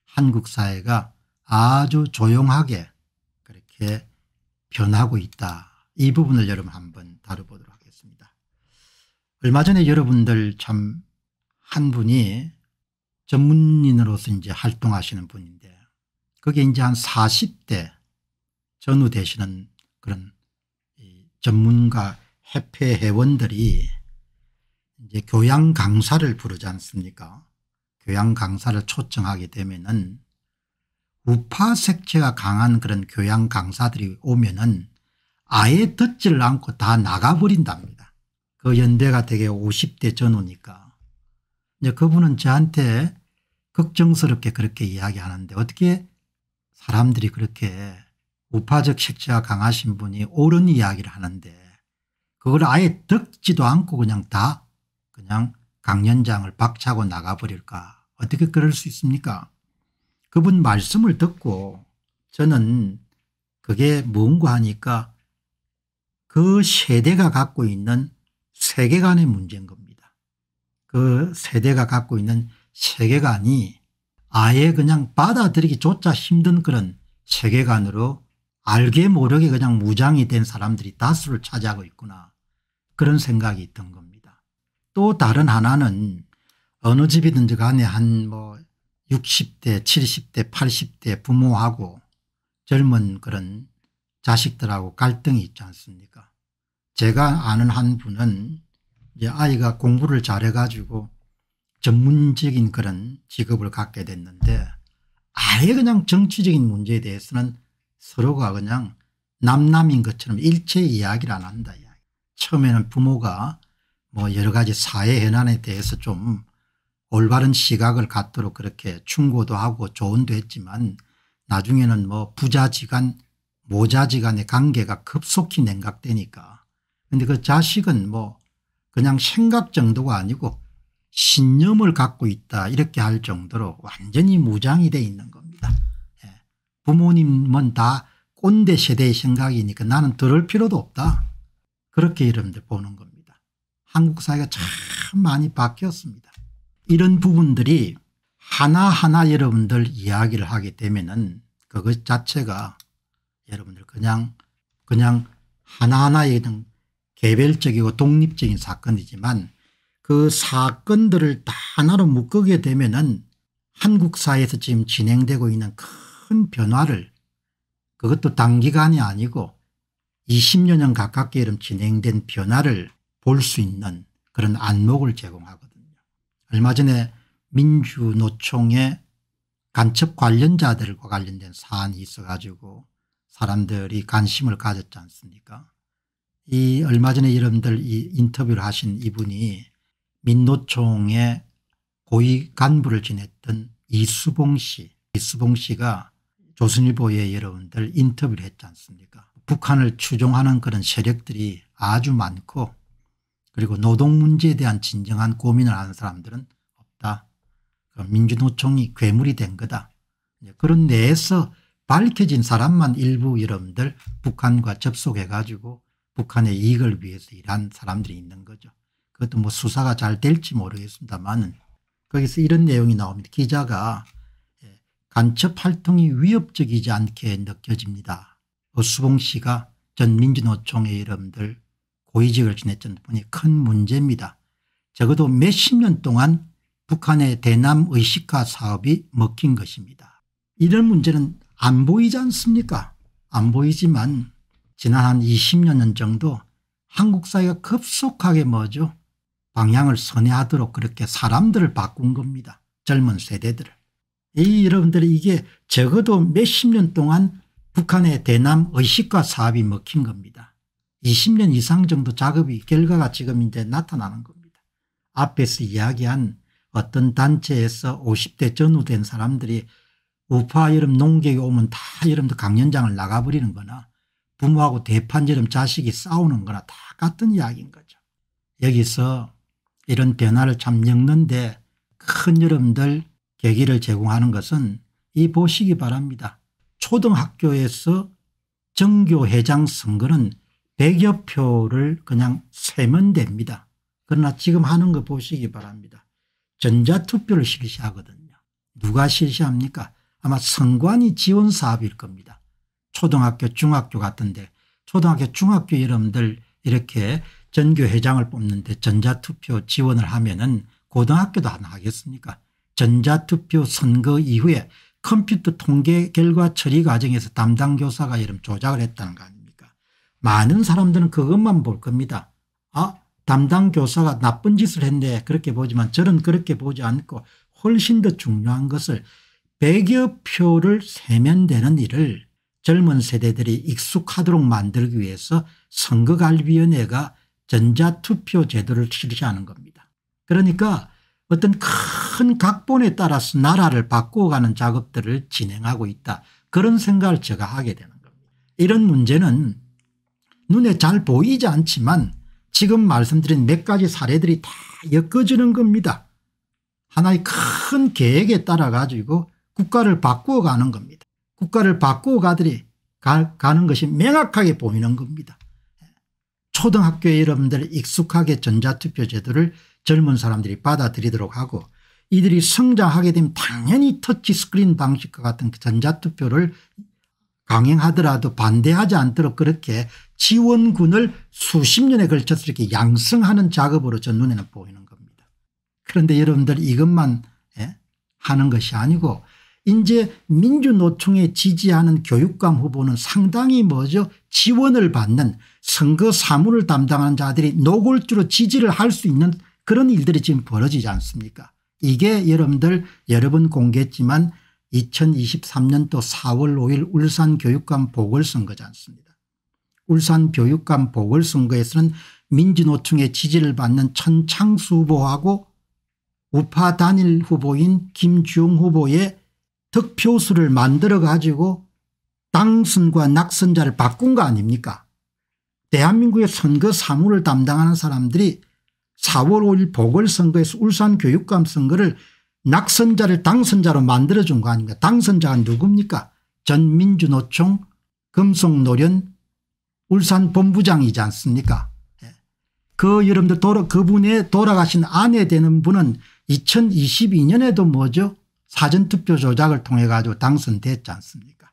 한국 사회가 아주 조용하게 그렇게 변하고 있다. 이 부분을 여러분 한번 다뤄보도록 하겠습니다. 얼마 전에 여러분들 참한 분이 전문인으로서 이제 활동하시는 분인데 그게 이제 한 40대 전후 되시는 그런 전문가 협회 회원들이 이제 교양 강사를 부르지 않습니까? 교양 강사를 초청하게 되면은 우파 색채가 강한 그런 교양 강사들이 오면은 아예 듣지를 않고 다 나가버린답니다. 그연대가 되게 50대 전후니까 이제 그분은 저한테 걱정스럽게 그렇게 이야기하는데 어떻게 사람들이 그렇게 우파적 색채가 강하신 분이 옳은 이야기를 하는데 그걸 아예 듣지도 않고 그냥 다 그냥 강연장을 박차고 나가버릴까 어떻게 그럴 수 있습니까 그분 말씀을 듣고 저는 그게 뭔가 하니까 그 세대가 갖고 있는 세계관의 문제인 겁니다. 그 세대가 갖고 있는 세계관이 아예 그냥 받아들이기조차 힘든 그런 세계관으로 알게 모르게 그냥 무장이 된 사람들이 다수를 차지하고 있구나 그런 생각이 있던 겁니다. 또 다른 하나는 어느 집이든지 간에 한 뭐 60대 70대 80대 부모하고 젊은 그런 자식들하고 갈등이 있지 않습니까 제가 아는 한 분은 이제 아이가 공부를 잘해가지고 전문적인 그런 직업을 갖게 됐는데 아예 그냥 정치적인 문제에 대해서는 서로가 그냥 남남인 것처럼 일체 이야기를 안 한다. 처음에는 부모가 뭐 여러 가지 사회 현안에 대해서 좀 올바른 시각을 갖도록 그렇게 충고도 하고 조언도 했지만 나중에는 뭐 부자지간 모자지간의 관계가 급속히 냉각되니까 근데 그 자식은 뭐 그냥 생각 정도가 아니고 신념을 갖고 있다 이렇게 할 정도로 완전히 무장이 돼 있는 겁니다. 예. 부모님은 다 꼰대 세대의 생각이니까 나는 들을 필요도 없다. 그렇게 여러분들 보는 겁니다. 한국 사회가 참 많이 바뀌었습니다. 이런 부분들이 하나하나 여러분들 이야기를 하게 되면은 그것 자체가 여러분들 그냥 그냥 하나하나 의냥 개별적이고 독립적인 사건이지만 그 사건들을 다 하나로 묶게 되면은 한국 사회에서 지금 진행되고 있는 큰 변화를 그것도 단기간이 아니고 20년 여 가깝게 이런 진행된 변화를 볼 수 있는 그런 안목을 제공하거든요. 얼마 전에 민주노총의 간첩 관련자들과 관련된 사안이 있어가지고 사람들이 관심을 가졌지 않습니까 이 얼마 전에 여러분들 이 인터뷰를 하신 이분이 민노총의 고위 간부를 지냈던 이수봉 씨. 이수봉 씨가 조선일보에 여러분들 인터뷰를 했지 않습니까 북한을 추종하는 그런 세력들이 아주 많고 그리고 노동 문제에 대한 진정한 고민을 하는 사람들은 없다. 민주노총이 괴물이 된 거다. 그런 내에서 밝혀진 사람만 일부 여러분들 북한과 접속해 가지고 북한의 이익을 위해서 일한 사람들이 있는 거죠. 그것도 뭐 수사가 잘 될지 모르겠습니다만은 거기서 이런 내용이 나옵니다. 기자가 예, 간첩 활동이 위협적이지 않게 느껴집니다. 오수봉 씨가 전 민주노총의 여러분들 고위직을 지냈던 분이 큰 문제입니다. 적어도 몇 십 년 동안 북한의 대남 의식화 사업이 먹힌 것입니다. 이런 문제는 안 보이지 않습니까? 안 보이지만 지난 한 20년 정도 한국 사회가 급속하게 뭐죠 방향을 선회하도록 그렇게 사람들을 바꾼 겁니다. 젊은 세대들을. 이 여러분들이 게 적어도 몇십 년 동안 북한의 대남 의식과 사업이 먹힌 겁니다. 20년 이상 정도 작업이 결과가 지금 이제 나타나는 겁니다. 앞에서 이야기한 어떤 단체에서 50대 전후된 사람들이 우파 여름 농객이 오면 다 여러분들 강연장을 나가버리는 거나 부모하고 대판처럼 자식이 싸우는 거나 다 같은 이야기인 거죠. 여기서 이런 변화를 참 겪는데 큰 여러분들 계기를 제공하는 것은 이 보시기 바랍니다. 초등학교에서 정교회장 선거는 100여 표를 그냥 세면 됩니다. 그러나 지금 하는 거 보시기 바랍니다. 전자투표를 실시하거든요. 누가 실시합니까? 아마 선관위 지원 사업일 겁니다. 초등학교 중학교 같은데 초등학교 중학교 이름들 이렇게 전교회장을 뽑는데 전자투표 지원을 하면 은 고등학교도 안 하겠습니까 전자투표 선거 이후에 컴퓨터 통계 결과 처리 과정에서 담당 교사가 이름 조작을 했다는 거 아닙니까 많은 사람들은 그것만 볼 겁니다 아 담당 교사가 나쁜 짓을 했네 그렇게 보지만 저는 그렇게 보지 않고 훨씬 더 중요한 것을 백여 표를 세면되는 일을 젊은 세대들이 익숙하도록 만들기 위해서 선거관리위원회가 전자투표 제도를 실시하는 겁니다. 그러니까 어떤 큰 각본에 따라서 나라를 바꾸어가는 작업들을 진행하고 있다. 그런 생각을 제가 하게 되는 겁니다. 이런 문제는 눈에 잘 보이지 않지만 지금 말씀드린 몇 가지 사례들이 다 엮어지는 겁니다. 하나의 큰 계획에 따라 가지고 국가를 바꾸어 가는 겁니다. 국가를 바꾸어 가들이 가, 는 것이 명확하게 보이는 겁니다. 초등학교 여러분들 익숙하게 전자투표 제도를 젊은 사람들이 받아들이도록 하고 이들이 성장하게 되면 당연히 터치스크린 방식과 같은 그 전자투표를 강행하더라도 반대하지 않도록 그렇게 지원군을 수십 년에 걸쳐서 이렇게 양성하는 작업으로 전 눈에는 보이는 겁니다. 그런데 여러분들 이것만 예, 하는 것이 아니고 이제 민주노총에 지지하는 교육감 후보는 상당히 먼저 지원을 받는 선거 사무를 담당하는 자들이 노골주로 지지를 할 수 있는 그런 일들이 지금 벌어지지 않습니까 이게 여러분들 여러 번 공개했지만 2023년도 4월 5일 울산 교육감 보궐선거지 않습니다. 울산 교육감 보궐선거에서는 민주노총의 지지를 받는 천창수 후보하고 우파 단일 후보인 김주웅 후보의 득표수를 만들어 가지고 당선과 낙선자를 바꾼 거 아닙니까 대한민국의 선거 사무를 담당하는 사람들이 4월 5일 보궐선거에서 울산교육감 선거를 낙선자를 당선자로 만들어준 거 아닙니까 당선자가 누굽니까 전민주노총 금속노련 울산본부장이지 않습니까 예. 그 여러분들 돌아, 그분의 돌아가신 아내 되는 분은 2022년에도 뭐죠 사전투표 조작을 통해 가지고 당선됐지 않습니까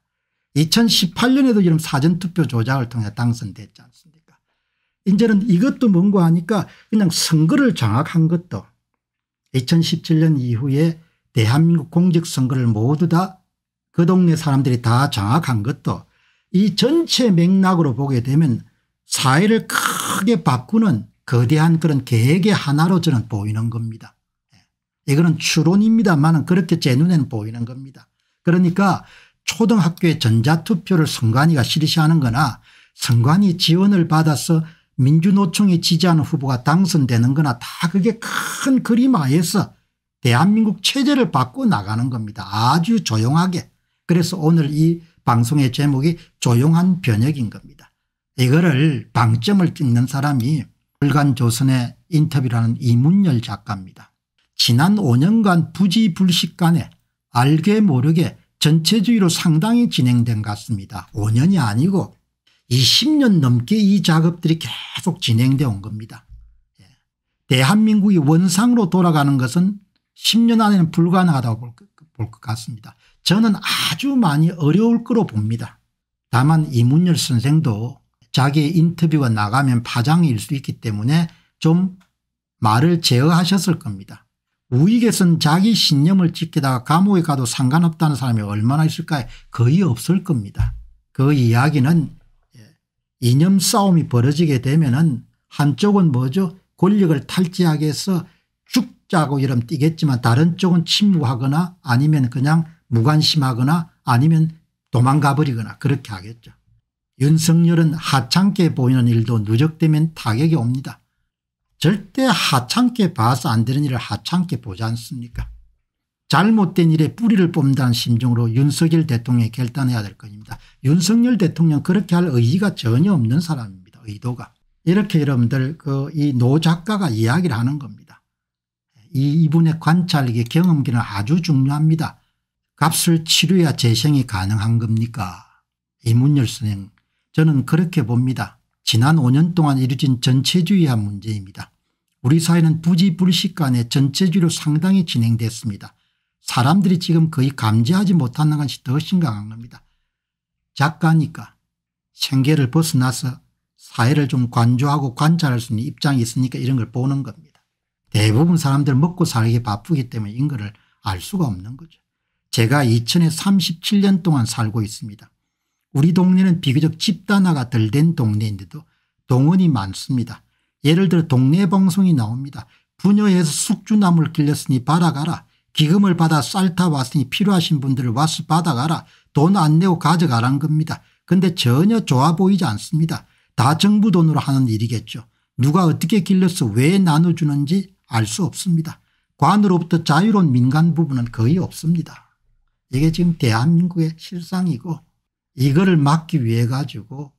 2018년에도 이런 사전투표 조작을 통해 당선됐지 않습니까 이제는 이것도 뭔고 하니까 그냥 선거를 장악한 것도 2017년 이후에 대한민국 공직선거를 모두 다 그 동네 사람들이 다 장악한 것도 이 전체 맥락으로 보게 되면 사회를 크게 바꾸는 거대한 그런 계획의 하나로 저는 보이는 겁니다. 이거는 추론입니다만은 그렇게 제 눈에는 보이는 겁니다. 그러니까 초등학교의 전자투표를 선관위가 실시하는 거나 선관위 지원을 받아서 민주노총이 지지하는 후보가 당선되는 거나 다 그게 큰 그림 하에서 대한민국 체제를 바꿔 나가는 겁니다. 아주 조용하게. 그래서 오늘 이 방송의 제목이 조용한 변혁인 겁니다. 이거를 방점을 찍는 사람이 불간조선의 인터뷰라는 이문열 작가입니다. 지난 5년간 부지불식간에 알게 모르게 전체주의로 상당히 진행된 것 같습니다. 5년이 아니고 20년 넘게 이 작업들이 계속 진행되어 온 겁니다. 예. 대한민국이 원상으로 돌아가는 것은 10년 안에는 불가능하다고 볼 것 같습니다. 저는 아주 많이 어려울 거로 봅니다. 다만 이문열 선생도 자기의 인터뷰가 나가면 파장일 수 있기 때문에 좀 말을 제어하셨을 겁니다. 우익에선 자기 신념을 지키다가 감옥에 가도 상관없다는 사람이 얼마나 있을까요 거의 없을 겁니다. 그 이야기는 예, 이념 싸움이 벌어지게 되면 은 한쪽은 뭐죠 권력을 탈취하기 위해서 죽자고 이러면 뛰겠지만 다른 쪽은 침묵하거나 아니면 그냥 무관심하거나 아니면 도망가 버리거나 그렇게 하겠죠. 윤석열은 하찮게 보이는 일도 누적되면 타격이 옵니다. 절대 하찮게 봐서 안 되는 일을 하찮게 보지 않습니까 잘못된 일에 뿌리를 뽑는다는 심정으로 윤석열 대통령이 결단해야 될 것입니다. 윤석열 대통령 그렇게 할 의의가 전혀 없는 사람입니다. 의도가. 이렇게 여러분들 그이노 작가가 이야기를 하는 겁니다. 이 이분의 관찰력의 경험기는 아주 중요합니다. 값을 치료해야 재생이 가능한 겁니까 이문열 선생 저는 그렇게 봅니다. 지난 5년 동안 이루어진 전체주의화 문제입니다. 우리 사회는 부지불식 간에 전체주의로 상당히 진행됐습니다. 사람들이 지금 거의 감지하지 못하는 것이 더 심각한 겁니다. 작가니까 생계를 벗어나서 사회를 좀 관조하고 관찰할 수 있는 입장이 있으니까 이런 걸 보는 겁니다. 대부분 사람들 먹고 살기 바쁘기 때문에 인거를 알 수가 없는 거죠. 제가 2000에 37년 동안 살고 있습니다. 우리 동네는 비교적 집단화가 덜 된 동네인데도 동원이 많습니다. 예를 들어 동네 방송이 나옵니다. 부녀에서 숙주나물 길렀으니 받아가라. 기금을 받아 쌀타 왔으니 필요하신 분들을 와서 받아가라. 돈 안 내고 가져가란 겁니다. 근데 전혀 좋아 보이지 않습니다. 다 정부 돈으로 하는 일이겠죠. 누가 어떻게 길러서 왜 나눠주는지 알 수 없습니다. 관으로부터 자유로운 민간 부분은 거의 없습니다. 이게 지금 대한민국의 실상이고 이거를 막기 위해 가지고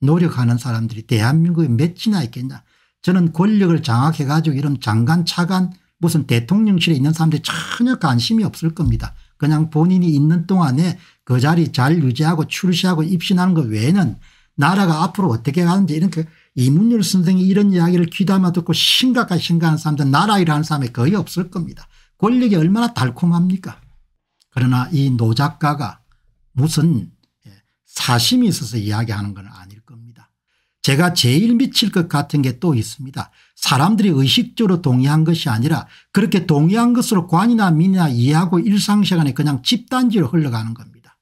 노력하는 사람들이 대한민국에 몇이나 있겠냐. 저는 권력을 장악해 가지고 이런 장관 차관 무슨 대통령실에 있는 사람들이 전혀 관심이 없을 겁니다. 그냥 본인이 있는 동안에 그 자리 잘 유지하고 출시하고 입신하는 것 외에는 나라가 앞으로 어떻게 가는지 이렇게 그 이문열 선생이 이런 이야기를 귀담아 듣고 심각하게 생각하는 사람들 나라 일하는 사람이 거의 없을 겁니다. 권력이 얼마나 달콤합니까 그러나 이노 작가가 무슨 사심이 있어서 이야기하는 건 아닐 겁니다. 제가 제일 미칠 것 같은 게 또 있습니다. 사람들이 의식적으로 동의한 것이 아니라 그렇게 동의한 것으로 관이나 민이나 이해하고 일상시간에 그냥 집단지로 흘러가는 겁니다.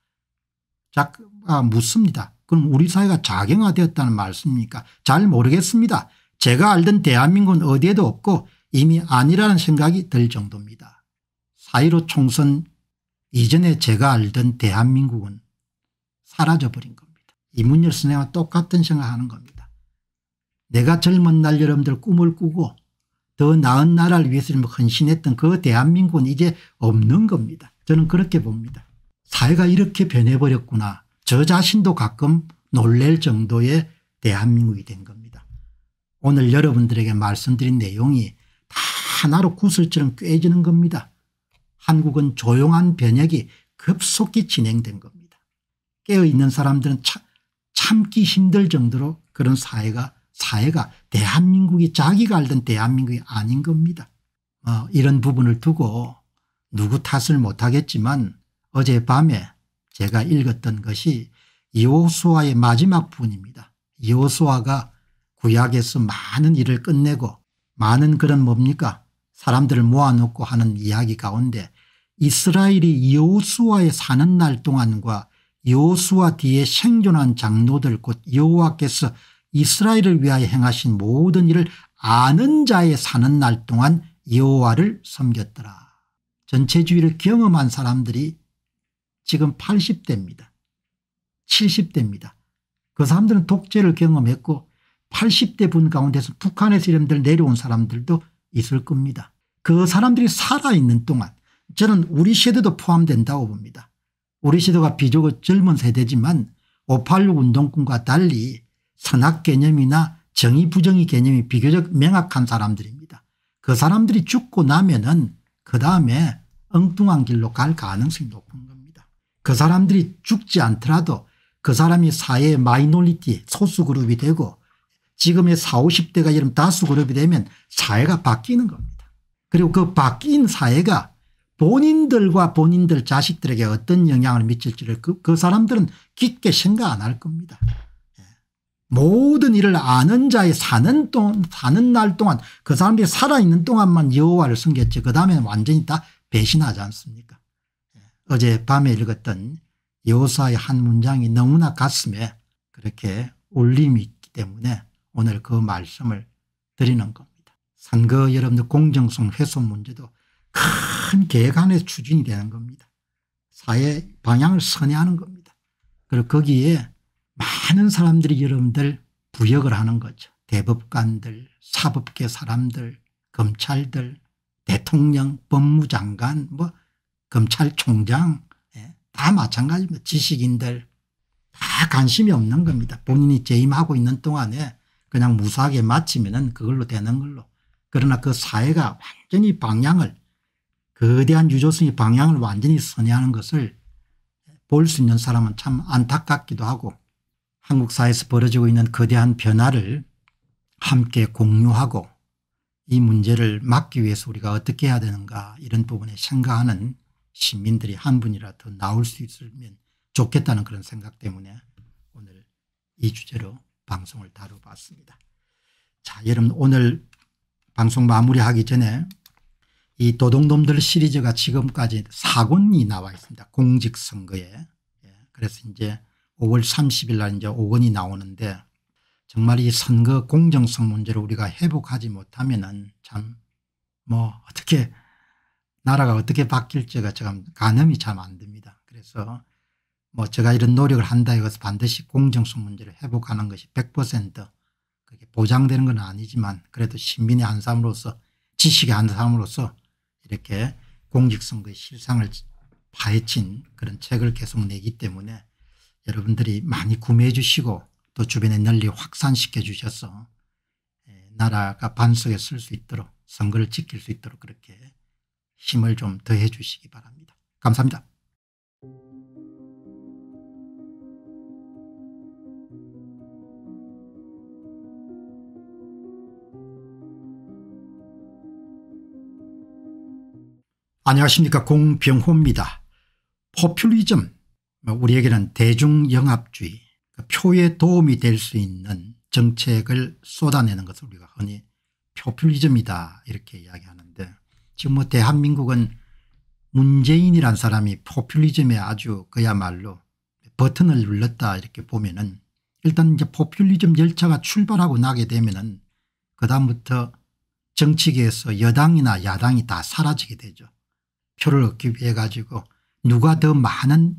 자, 가 아, 묻습니다. 그럼 우리 사회가 작용화되었다는 말씀입니까 잘 모르겠습니다. 제가 알던 대한민국은 어디에도 없고 이미 아니라는 생각이 들 정도입니다. 사이로 총선 이전에 제가 알던 대한민국은 사라져버린 겁니다. 이문열 선생과 똑같은 생각하는 겁니다. 내가 젊은 날 여러분들 꿈을 꾸고 더 나은 나라를 위해서 뭐 헌신했던 그 대한민국은 이제 없는 겁니다. 저는 그렇게 봅니다. 사회가 이렇게 변해버렸구나. 저 자신도 가끔 놀랄 정도의 대한민국이 된 겁니다. 오늘 여러분들에게 말씀드린 내용이 다 하나로 구슬처럼 꿰지는 겁니다. 한국은 조용한 변혁이 급속히 진행된 겁니다. 깨어있는 사람들은 참, 참기 힘들 정도로 그런 사회가 사회가 대한민국이 자기가 알던 대한민국이 아닌 겁니다. 어, 이런 부분을 두고 누구 탓을 못하겠지만 어젯밤에 제가 읽었던 것이 여호수아의 마지막 부분입니다. 여호수아가 구약에서 많은 일을 끝내고 많은 그런 뭡니까 사람들을 모아놓고 하는 이야기 가운데 이스라엘이 여호수아의 사는 날 동안과 요수와 뒤에 생존한 장로들 곧 여호와께서 이스라엘을 위하여 행하신 모든 일을 아는 자의 사는 날 동안 여호와를 섬겼더라. 전체주의를 경험한 사람들이 지금 80대입니다. 70대입니다. 그 사람들은 독재를 경험했고 80대 분 가운데서 북한에서 이름들 내려온 사람들도 있을 겁니다. 그 사람들이 살아있는 동안 저는 우리 세대도 포함된다고 봅니다. 우리 시대가 비교적 젊은 세대지만 586 운동권과 달리 선악 개념이나 정의 부정의 개념이 비교적 명확한 사람들입니다. 그 사람들이 죽고 나면은 그 다음에 엉뚱한 길로 갈 가능성이 높은 겁니다. 그 사람들이 죽지 않더라도 그 사람이 사회의 마이놀리티 소수 그룹이 되고 지금의 40, 50대가 이런 다수 그룹이 되면 사회가 바뀌는 겁니다. 그리고 그 바뀐 사회가 본인들과 본인들 자식들에게 어떤 영향을 미칠지를 그, 그 사람들은 깊게 생각 안 할 겁니다. 예. 모든 일을 아는 자의 사는 동 사는 날 동안 그 사람들이 살아있는 동안만 여호와를 섬겼지 그 다음에는 완전히 다 배신하지 않습니까 예. 어제 밤에 읽었던 여호사의 한 문장이 너무나 가슴에 그렇게 울림이 있기 때문에 오늘 그 말씀을 드리는 겁니다. 선거 여러분들 공정성 훼손 문제도 큰 계획안의 추진이 되는 겁니다. 사회 방향을 선회하는 겁니다. 그리고 거기에 많은 사람들이 여러분들 부역을 하는 거죠. 대법관들 사법계 사람들 검찰들 대통령 법무장관 뭐 검찰총장 예, 다 마찬가지입니다. 지식인들 다 관심이 없는 겁니다. 본인이 재임하고 있는 동안에 그냥 무사하게 마치면 그걸로 되는 걸로 그러나 그 사회가 완전히 방향을 거대한 유조선의 방향을 완전히 선회하는 것을 볼 수 있는 사람은 참 안타깝기도 하고 한국 사회에서 벌어지고 있는 거대한 변화를 함께 공유하고 이 문제를 막기 위해서 우리가 어떻게 해야 되는가 이런 부분에 생각하는 시민들이 한 분이라도 나올 수 있으면 좋겠다는 그런 생각 때문에 오늘 이 주제로 방송을 다뤄봤습니다. 자 여러분 오늘 방송 마무리하기 전에 이 도둑놈들 시리즈가 지금까지 4권이 나와 있습니다. 공직선거에. 예. 그래서 이제 5월 30일 날 이제 5권이 나오는데 정말 이 선거 공정성 문제를 우리가 회복하지 못하면은 참 뭐 어떻게 나라가 어떻게 바뀔지가 지금 가늠이 참 안 됩니다. 그래서 뭐 제가 이런 노력을 한다 이서 반드시 공정성 문제를 회복하는 것이 100% 그게 보장되는 건 아니지만 그래도 시민의 한 사람으로서 지식의 한 사람으로서 이렇게 공직선거의 실상을 파헤친 그런 책을 계속 내기 때문에 여러분들이 많이 구매해 주시고 또 주변에 널리 확산시켜 주셔서 예, 나라가 반석에 설 수 있도록 선거를 지킬 수 있도록 그렇게 힘을 좀 더해 주시기 바랍니다. 감사합니다. 안녕하십니까 공병호입니다. 포퓰리즘 우리에게는 대중영합주의 그 표에 도움이 될 수 있는 정책을 쏟아내는 것을 우리가 흔히 포퓰리즘이다 이렇게 이야기하는데 지금 뭐 대한민국은 문재인이란 사람이 포퓰리즘에 아주 그야말로 버튼을 눌렀다 이렇게 보면은 일단 이제 포퓰리즘 열차가 출발하고 나게 되면은 그다음부터 정치계에서 여당이나 야당이 다 사라지게 되죠. 표를 얻기 위해 가지고 누가 더 많은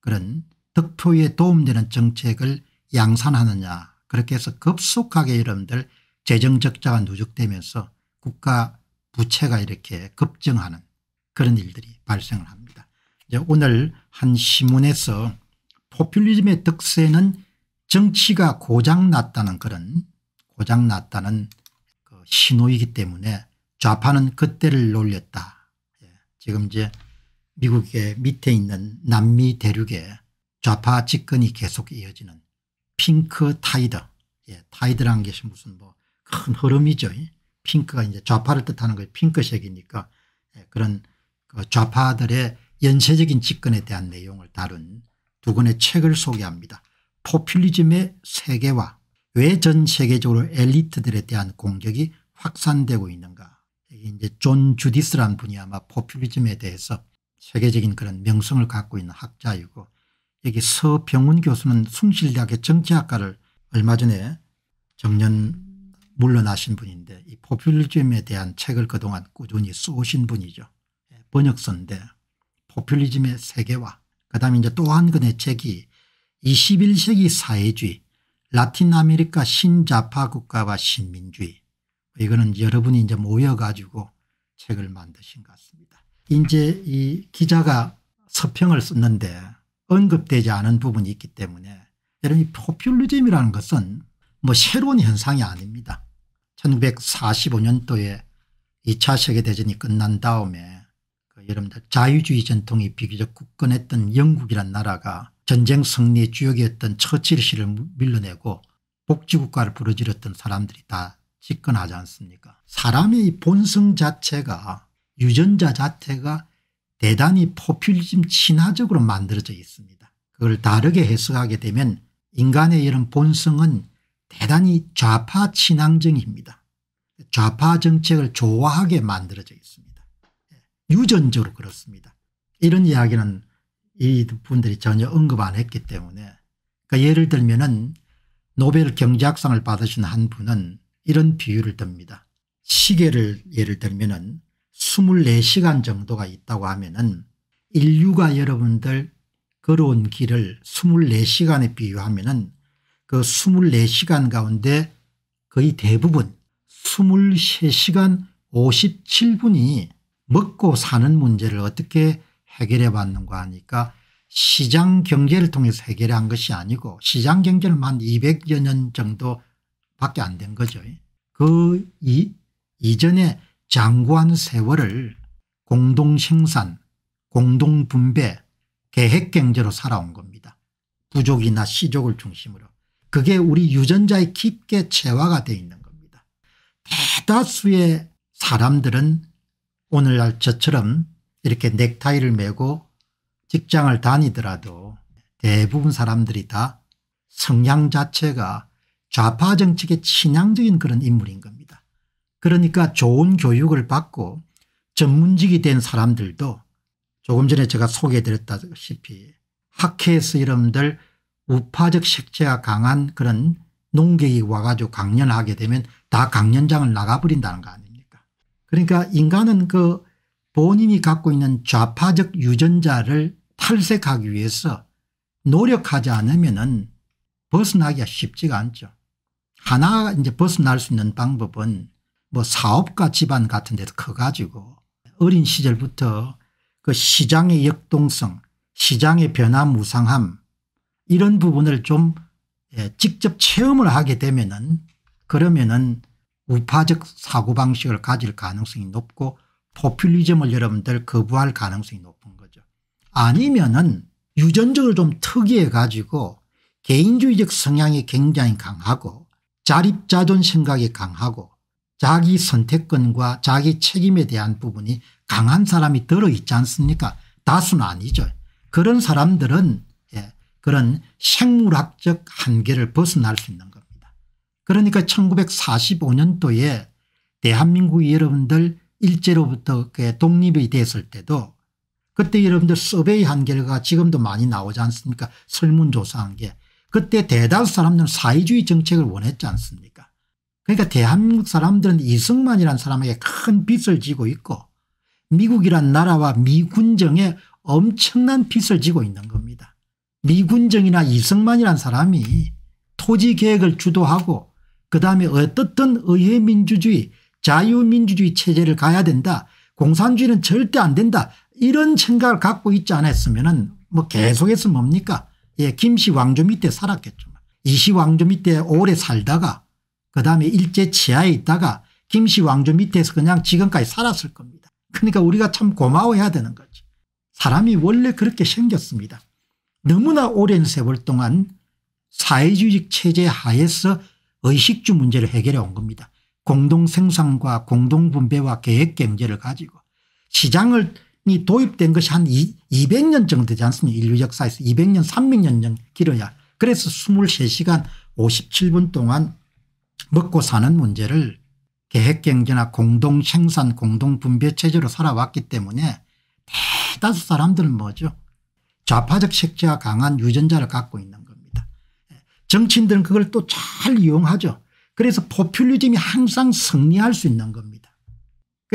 그런 득표에 도움되는 정책을 양산하느냐 그렇게 해서 급속하게 여러분들 재정적자가 누적되면서 국가 부채가 이렇게 급증하는 그런 일들이 발생을 합니다. 이제 오늘 한 신문에서 포퓰리즘의 득세는 정치가 고장났다는 그런 고장났다는 그 신호이기 때문에 좌파는 그때를 놀렸다 지금 이제 미국의 밑에 있는 남미 대륙에 좌파 집권이 계속 이어지는 핑크 타이드 예, 타이드라는 것이 무슨 뭐 큰 흐름이죠. 핑크가 이제 좌파를 뜻하는 거예요. 핑크색이니까 예, 그런 그 좌파들의 연쇄적인 집권에 대한 내용을 다룬 두 권의 책을 소개합니다. 포퓰리즘의 세계와 왜 전 세계적으로 엘리트들에 대한 공격이 확산되고 있는가 이제 존 주디스란 분이 아마 포퓰리즘에 대해서 세계적인 그런 명성을 갖고 있는 학자이고 여기 서병훈 교수는 숭실대학의 정치학과를 얼마 전에 정년 물러나신 분인데 이 포퓰리즘에 대한 책을 그동안 꾸준히 써신 분이죠. 예, 번역서인데 포퓰리즘의 세계화 그다음에 이제 또한 권의 책이 21세기 사회주의 라틴 아메리카 신자파 국가와 신민주의 이거는 여러분이 이제 모여가지고 책을 만드신 것 같습니다. 이제 이 기자가 서평을 썼는데 언급되지 않은 부분이 있기 때문에 여러분 이 포퓰리즘이라는 것은 뭐 새로운 현상이 아닙니다. 1945년도에 2차 세계대전이 끝난 다음에 그 여러분들 자유주의 전통이 비교적 굳건했던 영국이란 나라가 전쟁 승리의 주역이었던 처칠시를 밀려내고 복지국가를 부르짖었던 사람들이 다 집권하지 않습니까 사람의 본성 자체가 유전자 자체가 대단히 포퓰리즘 친화적으로 만들어져 있습니다. 그걸 다르게 해석하게 되면 인간의 이런 본성은 대단히 좌파 친환적입니다 좌파 정책을 좋아하게 만들어져 있습니다. 예, 유전적으로 그렇습니다. 이런 이야기는 이분들이 전혀 언급 안 했기 때문에 그러니까 예를 들면 은 노벨 경제학상을 받으신 한 분은 이런 비유를 듭니다. 시계를 예를 들면 은 24시간 정도가 있다고 하면 은 인류가 여러분들 걸어온 길을 24시간에 비유하면 은그 24시간 가운데 거의 대부분 23시간 57분이 먹고 사는 문제를 어떻게 해결해 봤는가 하니까 시장 경제를 통해서 해결한 것이 아니고 시장 경제는 한 200여 년 정도 밖에 안 된 거죠. 그 이, 이전에 장구한 세월을 공동생산 공동분배 계획경제로 살아온 겁니다. 부족이나 시족을 중심으로 그게 우리 유전자에 깊게 체화가 되어 있는 겁니다. 대다수의 사람들은 오늘날 저처럼 이렇게 넥타이를 메고 직장을 다니더라도 대부분 사람들이 다 성향 자체가 좌파 정책의 친향적인 그런 인물인 겁니다. 그러니까 좋은 교육을 받고 전문직이 된 사람들도 조금 전에 제가 소개해드렸다시피 학회에서 이름들 우파적 색채가 강한 그런 농객이 와가지고 강연하게 되면 다 강연장을 나가버린다는 거 아닙니까 그러니까 인간은 그 본인이 갖고 있는 좌파적 유전자를 탈색하기 위해서 노력하지 않으면 벗어나기가 쉽지가 않죠. 하나 이제 벗어날 수 있는 방법은 뭐 사업가 집안 같은 데서 커가지고 어린 시절부터 그 시장의 역동성 시장의 변화무상함 이런 부분을 좀 예, 직접 체험을 하게 되면은 그러면은 우파적 사고방식을 가질 가능성이 높고 포퓰리즘을 여러분들 거부할 가능성이 높은 거죠. 아니면은 유전적으로 좀 특이해 가지고 개인주의적 성향이 굉장히 강하고 자립자존 생각이 강하고 자기 선택권과 자기 책임에 대한 부분이 강한 사람이 들어있지 않습니까 다수는 아니죠. 그런 사람들은 예, 그런 생물학적 한계를 벗어날 수 있는 겁니다. 그러니까 1945년도에 대한민국 여러분들 일제로부터 독립이 됐을 때도 그때 여러분들 서베이 한 결과 지금도 많이 나오지 않습니까 설문조사한 게 그때 대다수 사람들은 사회주의 정책을 원했지 않습니까 그러니까 대한민국 사람들은 이승만이란 사람에게 큰 빚을 지고 있고 미국이란 나라와 미군정에 엄청난 빚을 지고 있는 겁니다. 미군정이나 이승만이란 사람이 토지계획을 주도하고 그다음에 어떻든 의회민주주의 자유민주주의 체제를 가야 된다 공산주의는 절대 안 된다 이런 생각을 갖고 있지 않았으면 뭐 계속해서 뭡니까 예, 김씨 왕조 밑에 살았겠지만 이씨 왕조 밑에 오래 살다가 그다음에 일제 치하에 있다가 김씨 왕조 밑에서 그냥 지금까지 살았을 겁니다. 그러니까 우리가 참 고마워해야 되는 거지. 사람이 원래 그렇게 생겼습니다. 너무나 오랜 세월 동안 사회주의 체제 하에서 의식주 문제를 해결해 온 겁니다. 공동생산과 공동분배와 계획경제를 가지고 시장을 이 도입된 것이 한 200년 정도 되지 않습니까 인류 역사에서 200년 300년 정 길어야 그래서 23시간 57분 동안 먹고 사는 문제를 계획경제나 공동생산 공동분배체제로 살아왔기 때문에 대다수 사람들은 뭐죠 좌파적 색채가 강한 유전자를 갖고 있는 겁니다 예. 정치인들은 그걸 또 잘 이용하죠 그래서 포퓰리즘이 항상 승리할 수 있는 겁니다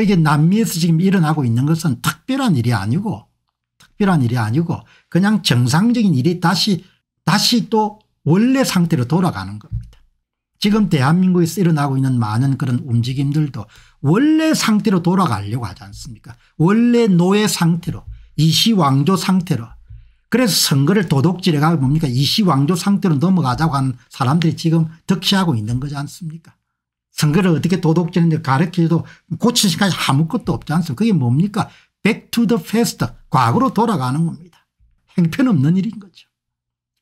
그러니까 이게 남미에서 지금 일어나고 있는 것은 특별한 일이 아니고 특별한 일이 아니고 그냥 정상적인 일이 다시 다시 또 원래 상태로 돌아가는 겁니다. 지금 대한민국에서 일어나고 있는 많은 그런 움직임들도 원래 상태로 돌아가려고 하지 않습니까 원래 노예 상태로 이시왕조 상태로 그래서 선거를 도둑질해가 뭡니까 이시왕조 상태로 넘어가자고 한 사람들이 지금 득시하고 있는 거지 않습니까 선거를 어떻게 도덕적인지 가르쳐도 고칠 시간이 아무것도 없지 않습니까 그게 뭡니까 back to the past 과거로 돌아가는 겁니다. 행편없는 일인 거죠.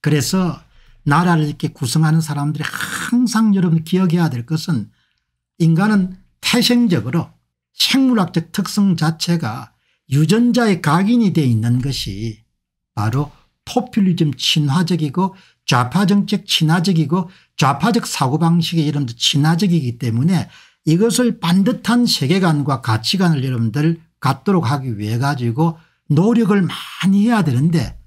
그래서 나라를 이렇게 구성하는 사람들이 항상 여러분 기억해야 될 것은 인간은 태생적으로 생물학적 특성 자체가 유전자의 각인이 되어 있는 것이 바로 포퓰리즘 친화적이고 좌파 정책 친화적이고 좌파적 사고방식의 이름도 친화적이기 때문에 이것을 반듯한 세계관과 가치관을 여러분들 갖도록 하기 위해 가지고 노력을 많이 해야 되는데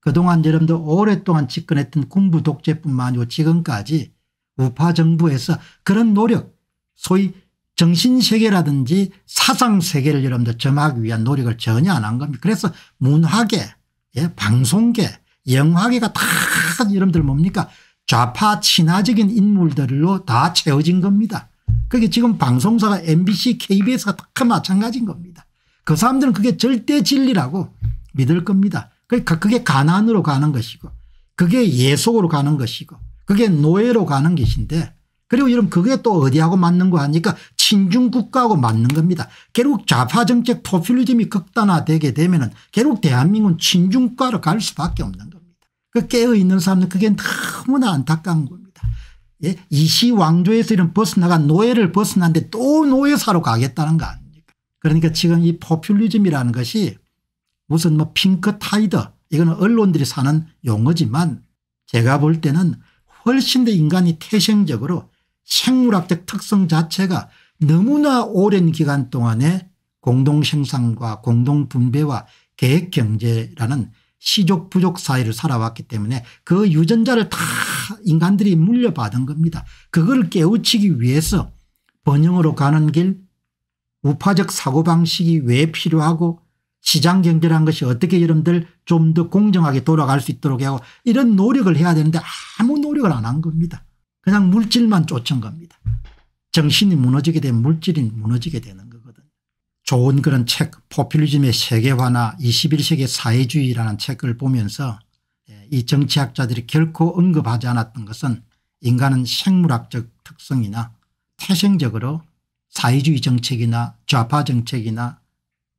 그동안 여러분들 오랫동안 집권했던 군부 독재뿐만 아니고 지금까지 우파 정부에서 그런 노력 소위 정신세계라든지 사상세계를 여러분들 점하기 위한 노력을 전혀 안 한 겁니다. 그래서 문화계 예, 방송계 영화계가 다 여러분들 뭡니까 좌파 친화적인 인물들로 다 채워진 겁니다. 그게 지금 방송사가 MBC KBS가 다 마찬가지인 겁니다. 그 사람들은 그게 절대 진리라고 믿을 겁니다. 그, 그, 그게 가난으로 가는 것이고 그게 예속으로 가는 것이고 그게 노예로 가는 것인데 그리고 여러분 그게 또 어디하고 맞는 거 하니까 친중 국가하고 맞는 겁니다. 결국 좌파 정책 포퓰리즘이 극단화되게 되면 은 결국 대한민국은 친중 국가로 갈 수밖에 없는 거예요. 그 깨어 있는 사람들 그게 너무나 안타까운 겁니다. 예? 이시 왕조에서 이런 벗어나간 노예를 벗어난데 또 노예사로 가겠다는 거 아닙니까? 그러니까 지금 이 포퓰리즘이라는 것이 무슨 뭐 핑크 타이더 이거는 언론들이 사는 용어지만 제가 볼 때는 훨씬 더 인간이 태생적으로 생물학적 특성 자체가 너무나 오랜 기간 동안에 공동생산과 공동분배와 계획경제라는 시족 부족 사회를 살아왔기 때문에 그 유전자를 다 인간들이 물려받은 겁니다. 그걸 깨우치기 위해서 번영으로 가는 길 우파적 사고방식이 왜 필요하고 시장경제란 것이 어떻게 여러분들 좀 더 공정하게 돌아갈 수 있도록 하고 이런 노력을 해야 되는데 아무 노력을 안 한 겁니다. 그냥 물질만 쫓은 겁니다. 정신이 무너지게 되면 물질이 무너지게 되는 겁니다. 좋은 그런 책 포퓰리즘의 세계화나 21세기 사회주의라는 책을 보면서 예, 이 정치학자들이 결코 언급하지 않았던 것은 인간은 생물학적 특성이나 태생적으로 사회주의 정책이나 좌파 정책이나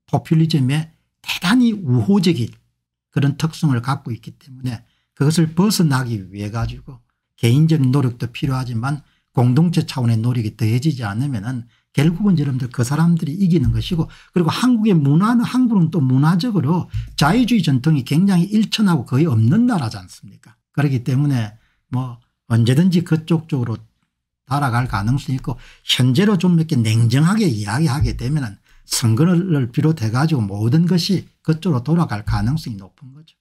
포퓰리즘에 대단히 우호적인 그런 특성을 갖고 있기 때문에 그것을 벗어나기 위해 가지고 개인적 인 노력도 필요하지만 공동체 차원의 노력이 더해지지 않으면 결국은 여러분들 그 사람들이 이기는 것이고 그리고 한국의 문화는 한국은 또 문화적으로 자유주의 전통이 굉장히 일천하고 거의 없는 나라지 않습니까 그렇기 때문에 뭐 언제든지 그쪽 쪽으로 달아갈 가능성이 있고 현재로 좀 이렇게 냉정하게 이야기하게 되면 선거를 비롯해 가지고 모든 것이 그쪽으로 돌아갈 가능성이 높은 거죠.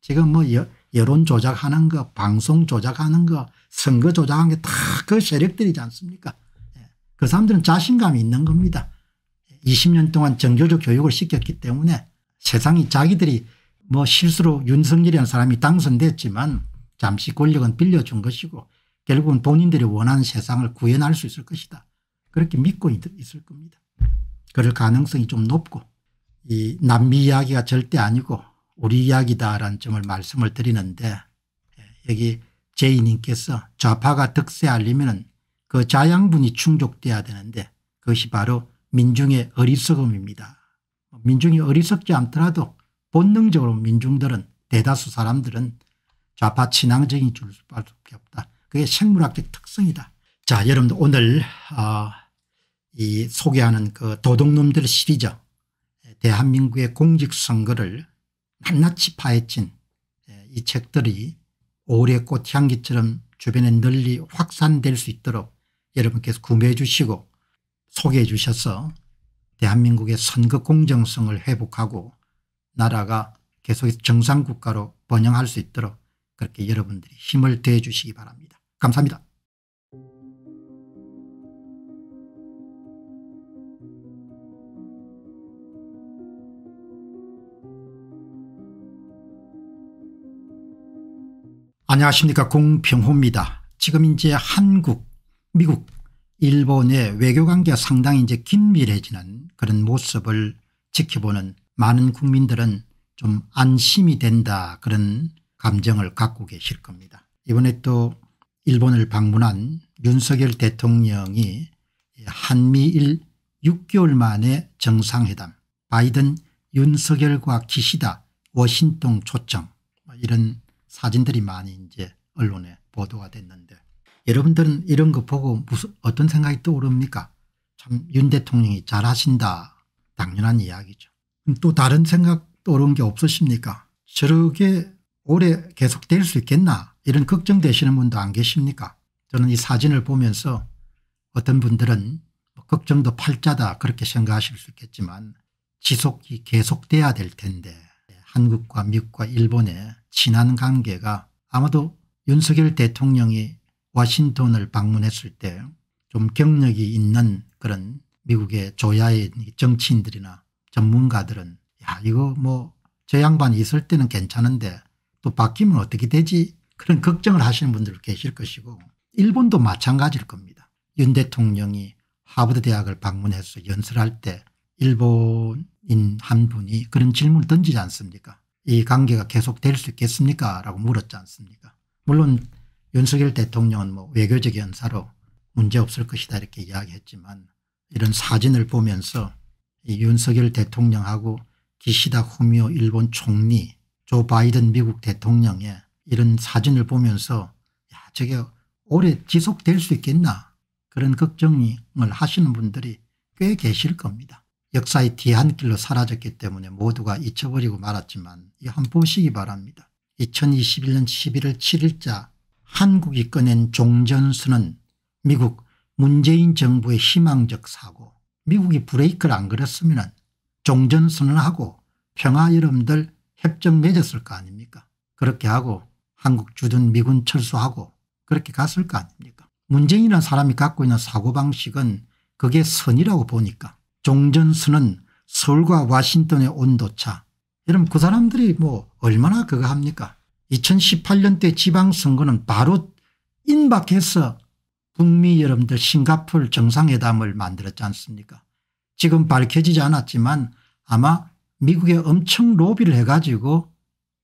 지금 뭐 여론 조작하는 거 방송 조작하는 거 선거 조작하는 게 다 그 세력들이지 않습니까 그 사람들은 자신감이 있는 겁니다. 20년 동안 정교적 교육을 시켰기 때문에 세상이 자기들이 뭐 실수로 윤석열이라는 사람이 당선됐지만 잠시 권력은 빌려준 것이고 결국은 본인들이 원하는 세상을 구현할 수 있을 것이다. 그렇게 믿고 있을 겁니다. 그럴 가능성이 좀 높고 이 남미 이야기가 절대 아니고 우리 이야기다라는 점을 말씀을 드리는데 예, 여기 제이님께서 좌파가 득세하려면 그 자양분이 충족돼야 되는데 그것이 바로 민중의 어리석음입니다. 민중이 어리석지 않더라도 본능적으로 민중들은 대다수 사람들은 좌파 친황적인 줄 수밖에 없다. 그게 생물학적 특성이다. 자 여러분들 오늘 어, 이 소개하는 그 도둑놈들 시리즈 대한민국의 공직선거를 낱낱이 파헤친 예, 이 책들이 오래 꽃향기처럼 주변에 널리 확산될 수 있도록 여러분께서 구매해 주시고 소개해 주셔서 대한민국의 선거 공정성을 회복하고 나라가 계속 해서 정상국가로 번영할 수 있도록 그렇게 여러분들이 힘을 대해 주시기 바랍니다. 감사합니다. 안녕하십니까 공병호입니다. 지금 이제 한국 미국 일본의 외교관계가 상당히 이제 긴밀해지는 그런 모습을 지켜보는 많은 국민들은 좀 안심이 된다 그런 감정을 갖고 계실 겁니다. 이번에 또 일본을 방문한 윤석열 대통령이 한미일 6개월 만에 정상회담 바이든 윤석열과 기시다 워싱턴 초청 뭐 이런 사진들이 많이 이제 언론에 보도가 됐는데 여러분들은 이런 거 보고 무슨 어떤 생각이 떠오릅니까 참 윤 대통령이 잘하신다 당연한 이야기죠. 또 다른 생각 떠오른 게 없으십니까 저렇게 오래 계속될 수 있겠나 이런 걱정되시는 분도 안 계십니까 저는 이 사진을 보면서 어떤 분들은 뭐 걱정도 팔자다 그렇게 생각하실 수 있겠지만 지속이 계속돼야 될 텐데 한국과 미국과 일본의 친한 관계가 아마도 윤석열 대통령이 워싱턴을 방문했을 때 좀 경력이 있는 그런 미국의 조야의 정치인들이나 전문가들은 야 이거 뭐 저 양반이 있을 때는 괜찮은데 또 바뀌면 어떻게 되지 그런 걱정을 하시는 분들 도 계실 것이고 일본도 마찬가지일 겁니다. 윤 대통령이 하버드 대학을 방문해서 연설할 때 일본인 한 분이 그런 질문을 던지지 않습니까 이 관계가 계속될 수 있겠습니까 라고 물었지 않습니까 물론 윤석열 대통령은 뭐 외교적 연사로 문제없을 것이다 이렇게 이야기했지만 이런 사진을 보면서 윤석열 대통령하고 기시다 후미오 일본 총리 조 바이든 미국 대통령의 이런 사진을 보면서 야 저게 오래 지속될 수 있겠나 그런 걱정을 하시는 분들이 꽤 계실 겁니다. 역사의 뒤안길로 사라졌기 때문에 모두가 잊혀버리고 말았지만 한번 보시기 바랍니다. 2021년 11월 7일자 한국이 꺼낸 종전수는 미국 문재인 정부의 희망적 사고 미국이 브레이크를 안 걸었으면 종전선언 하고 평화 여러분들 협정 맺었을 거 아닙니까 그렇게 하고 한국 주둔 미군 철수하고 그렇게 갔을 거 아닙니까 문재인이라는 사람이 갖고 있는 사고방식은 그게 선이라고 보니까 종전선은 서울과 워싱턴의 온도차 여러분 그 사람들이 뭐 얼마나 그거 합니까 2018년대 지방선거는 바로 임박해서 북미 여러분들 싱가폴 정상회담을 만들었지 않습니까 지금 밝혀지지 않았지만 아마 미국에 엄청 로비를 해가지고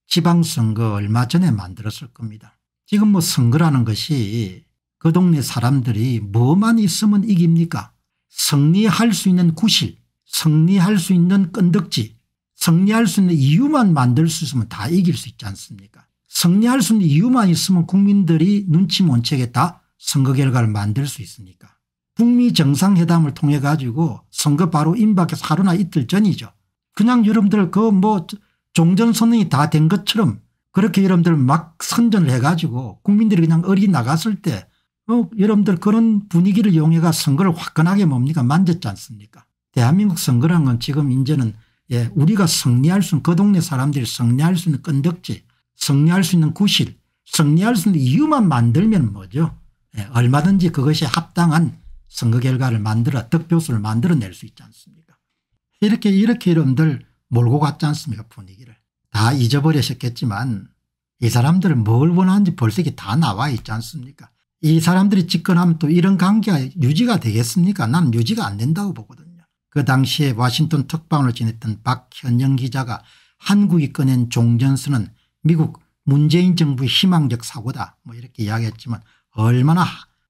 지방선거 얼마 전에 만들었을 겁니다. 지금 뭐 선거라는 것이 그 동네 사람들이 뭐만 있으면 이깁니까 승리할 수 있는 구실 승리할 수 있는 끈덕지 승리할 수 있는 이유만 만들 수 있으면 다 이길 수 있지 않습니까 승리할 수 있는 이유만 있으면 국민들이 눈치 못 채겠다 선거 결과를 만들 수 있으니까. 북미 정상회담을 통해 가지고 선거 바로 임박해서 하루나 이틀 전이죠. 그냥 여러분들 그 뭐 종전선언이 다 된 것처럼 그렇게 여러분들 막 선전을 해가지고 국민들이 그냥 어리 나갔을 때 어, 여러분들 그런 분위기를 이용해가 선거를 화끈하게 뭡니까 만졌지 않습니까 대한민국 선거란 건 지금 이제는 예, 우리가 승리할 수 있는 그 동네 사람들이 승리할 수 있는 끈덕지 승리할 수 있는 구실 승리할 수 있는 이유만 만들면 뭐죠 네, 얼마든지 그것이 합당한 선거 결과를 만들어 득표수를 만들어낼 수 있지 않습니까 이렇게 이렇게 여러분들 몰고 갔지 않습니까 분위기를 다 잊어버리셨겠지만 이 사람들은 뭘 원하는지 벌써이게다 나와 있지 않습니까 이 사람들이 집권하면 또 이런 관계가 유지가 되겠습니까 난 유지가 안 된다고 보거든요 그 당시에 와싱턴 특방을 지냈던 박현영 기자가 한국이 꺼낸 종전선은 미국 문재인 정부의 희망적 사고다 뭐 이렇게 이야기했지만 얼마나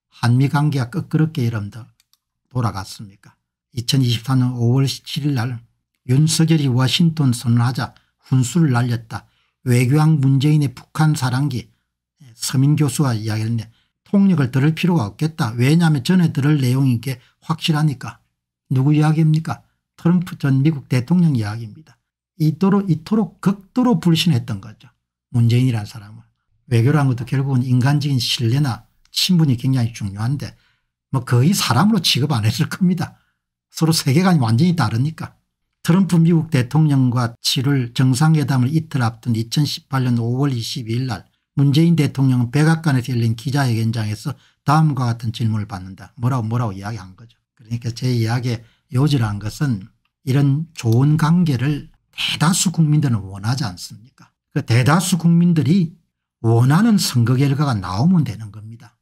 한미 관계가 끄끄럽게 이름들 돌아갔습니까 2024년 5월 1 7일 날 윤석열이 워싱턴 선언하자 훈수를 날렸다. 외교왕 문재인의 북한 사랑기 예, 서민 교수가 이야기했는데 통역을 들을 필요가 없겠다. 왜냐하면 전에 들을 내용인 게 확실하니까. 누구 이야기입니까? 트럼프 전 미국 대통령 이야기입니다. 이토록, 이토록 극도로 불신했던 거죠. 문재인이라는 사람은 외교라는 것도 결국은 인간적인 신뢰나 친분이 굉장히 중요한데 뭐 거의 사람으로 취급 안 했을 겁니다. 서로 세계관이 완전히 다르니까. 트럼프 미국 대통령과 7월 정상회담을 이틀 앞둔 2018년 5월 22일 날 문재인 대통령은 백악관에서 열린 기자회견장에서 다음과 같은 질문을 받는다. 뭐라고 뭐라고 이야기한 거죠. 그러니까 제 이야기의 요지라는 것은 이런 좋은 관계를 대다수 국민들은 원하지 않습니까 그 대다수 국민들이 원하는 선거 결과가 나오면 되는 겁니다.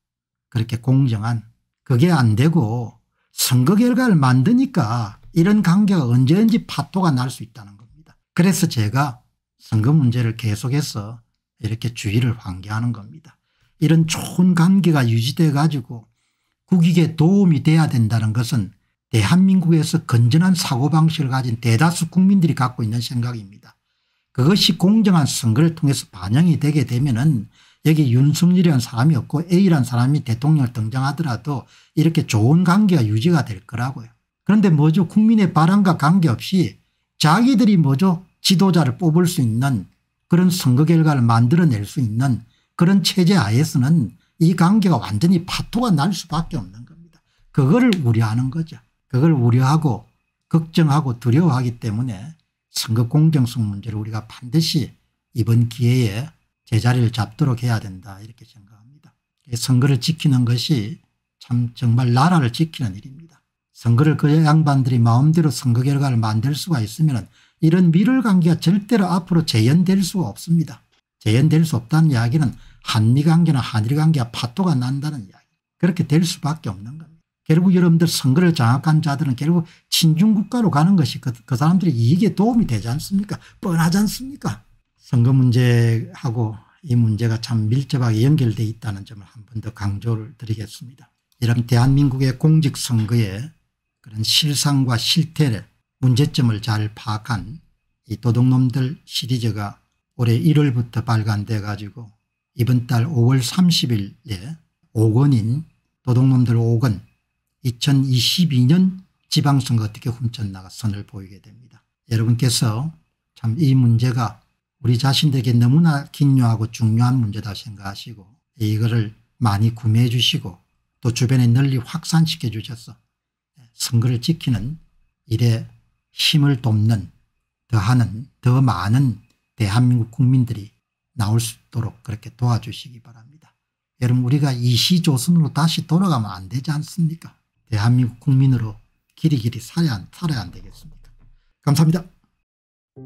그렇게 공정한 그게 안 되고 선거 결과를 만드니까 이런 관계가 언제든지 파토가 날 수 있다는 겁니다. 그래서 제가 선거 문제를 계속해서 이렇게 주의를 환기하는 겁니다. 이런 좋은 관계가 유지돼 가지고 국익에 도움이 돼야 된다는 것은 대한민국에서 건전한 사고방식을 가진 대다수 국민들이 갖고 있는 생각입니다. 그것이 공정한 선거를 통해서 반영이 되게 되면은 여기 윤석열이라는 사람이 없고 A라는 사람이 대통령을 등장하더라도 이렇게 좋은 관계가 유지가 될 거라고요. 그런데 뭐죠 국민의 바람과 관계없이 자기들이 뭐죠 지도자를 뽑을 수 있는 그런 선거 결과를 만들어낼 수 있는 그런 체제 하에서는 이 관계가 완전히 파토가 날 수밖에 없는 겁니다. 그거를 우려하는 거죠. 그걸 우려하고 걱정하고 두려워하기 때문에 선거 공정성 문제를 우리가 반드시 이번 기회에 제자리를 잡도록 해야 된다 이렇게 생각합니다. 선거를 지키는 것이 참 정말 나라를 지키는 일입니다. 선거를 그 양반들이 마음대로 선거 결과를 만들 수가 있으면 이런 미를관계가 절대로 앞으로 재현될 수가 없습니다. 재현될 수 없다는 이야기는 한미관계나 한일관계가 파토가 난다는 이야기 그렇게 될 수밖에 없는 겁니다. 결국 여러분들 선거를 장악한 자들은 결국 친중국가로 가는 것이 그, 그 사람들의 이익에 도움이 되지 않습니까 뻔하지 않습니까 선거 문제하고 이 문제가 참 밀접하게 연결돼 있다는 점을 한 번 더 강조를 드리겠습니다. 이런 대한민국의 공직선거의 그런 실상과 실태를 문제점을 잘 파악한 이 도둑놈들 시리즈가 올해 1월부터 발간돼 가지고 이번 달 5월 30일에 5권인 도둑놈들 5권 2022년 지방선거 어떻게 훔쳤나가 선을 보이게 됩니다. 여러분께서 참 이 문제가 우리 자신에게 너무나 긴요하고 중요한 문제다 생각하시고 이거를 많이 구매해 주시고 또 주변에 널리 확산시켜 주셔서 선거를 지키는 일에 힘을 돕는 더하는 더 많은 대한민국 국민들이 나올 수 있도록 그렇게 도와주시기 바랍니다. 여러분 우리가 이시조선으로 다시 돌아가면 안 되지 않습니까 대한민국 국민으로 길이 길이 살아야, 안, 살아야 안 되겠습니까 감사합니다.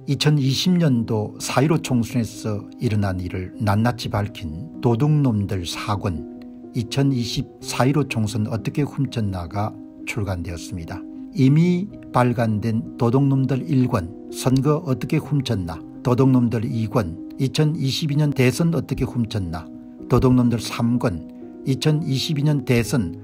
2020년도 4.15 총선에서 일어난 일을 낱낱이 밝힌 도둑놈들 사권 2020 4.15 총선 어떻게 훔쳤나가 출간되었습니다. 이미 발간된 도둑놈들 1권 선거 어떻게 훔쳤나 도둑놈들 2권 2022년 대선 어떻게 훔쳤나 도둑놈들 3권 2022년 대선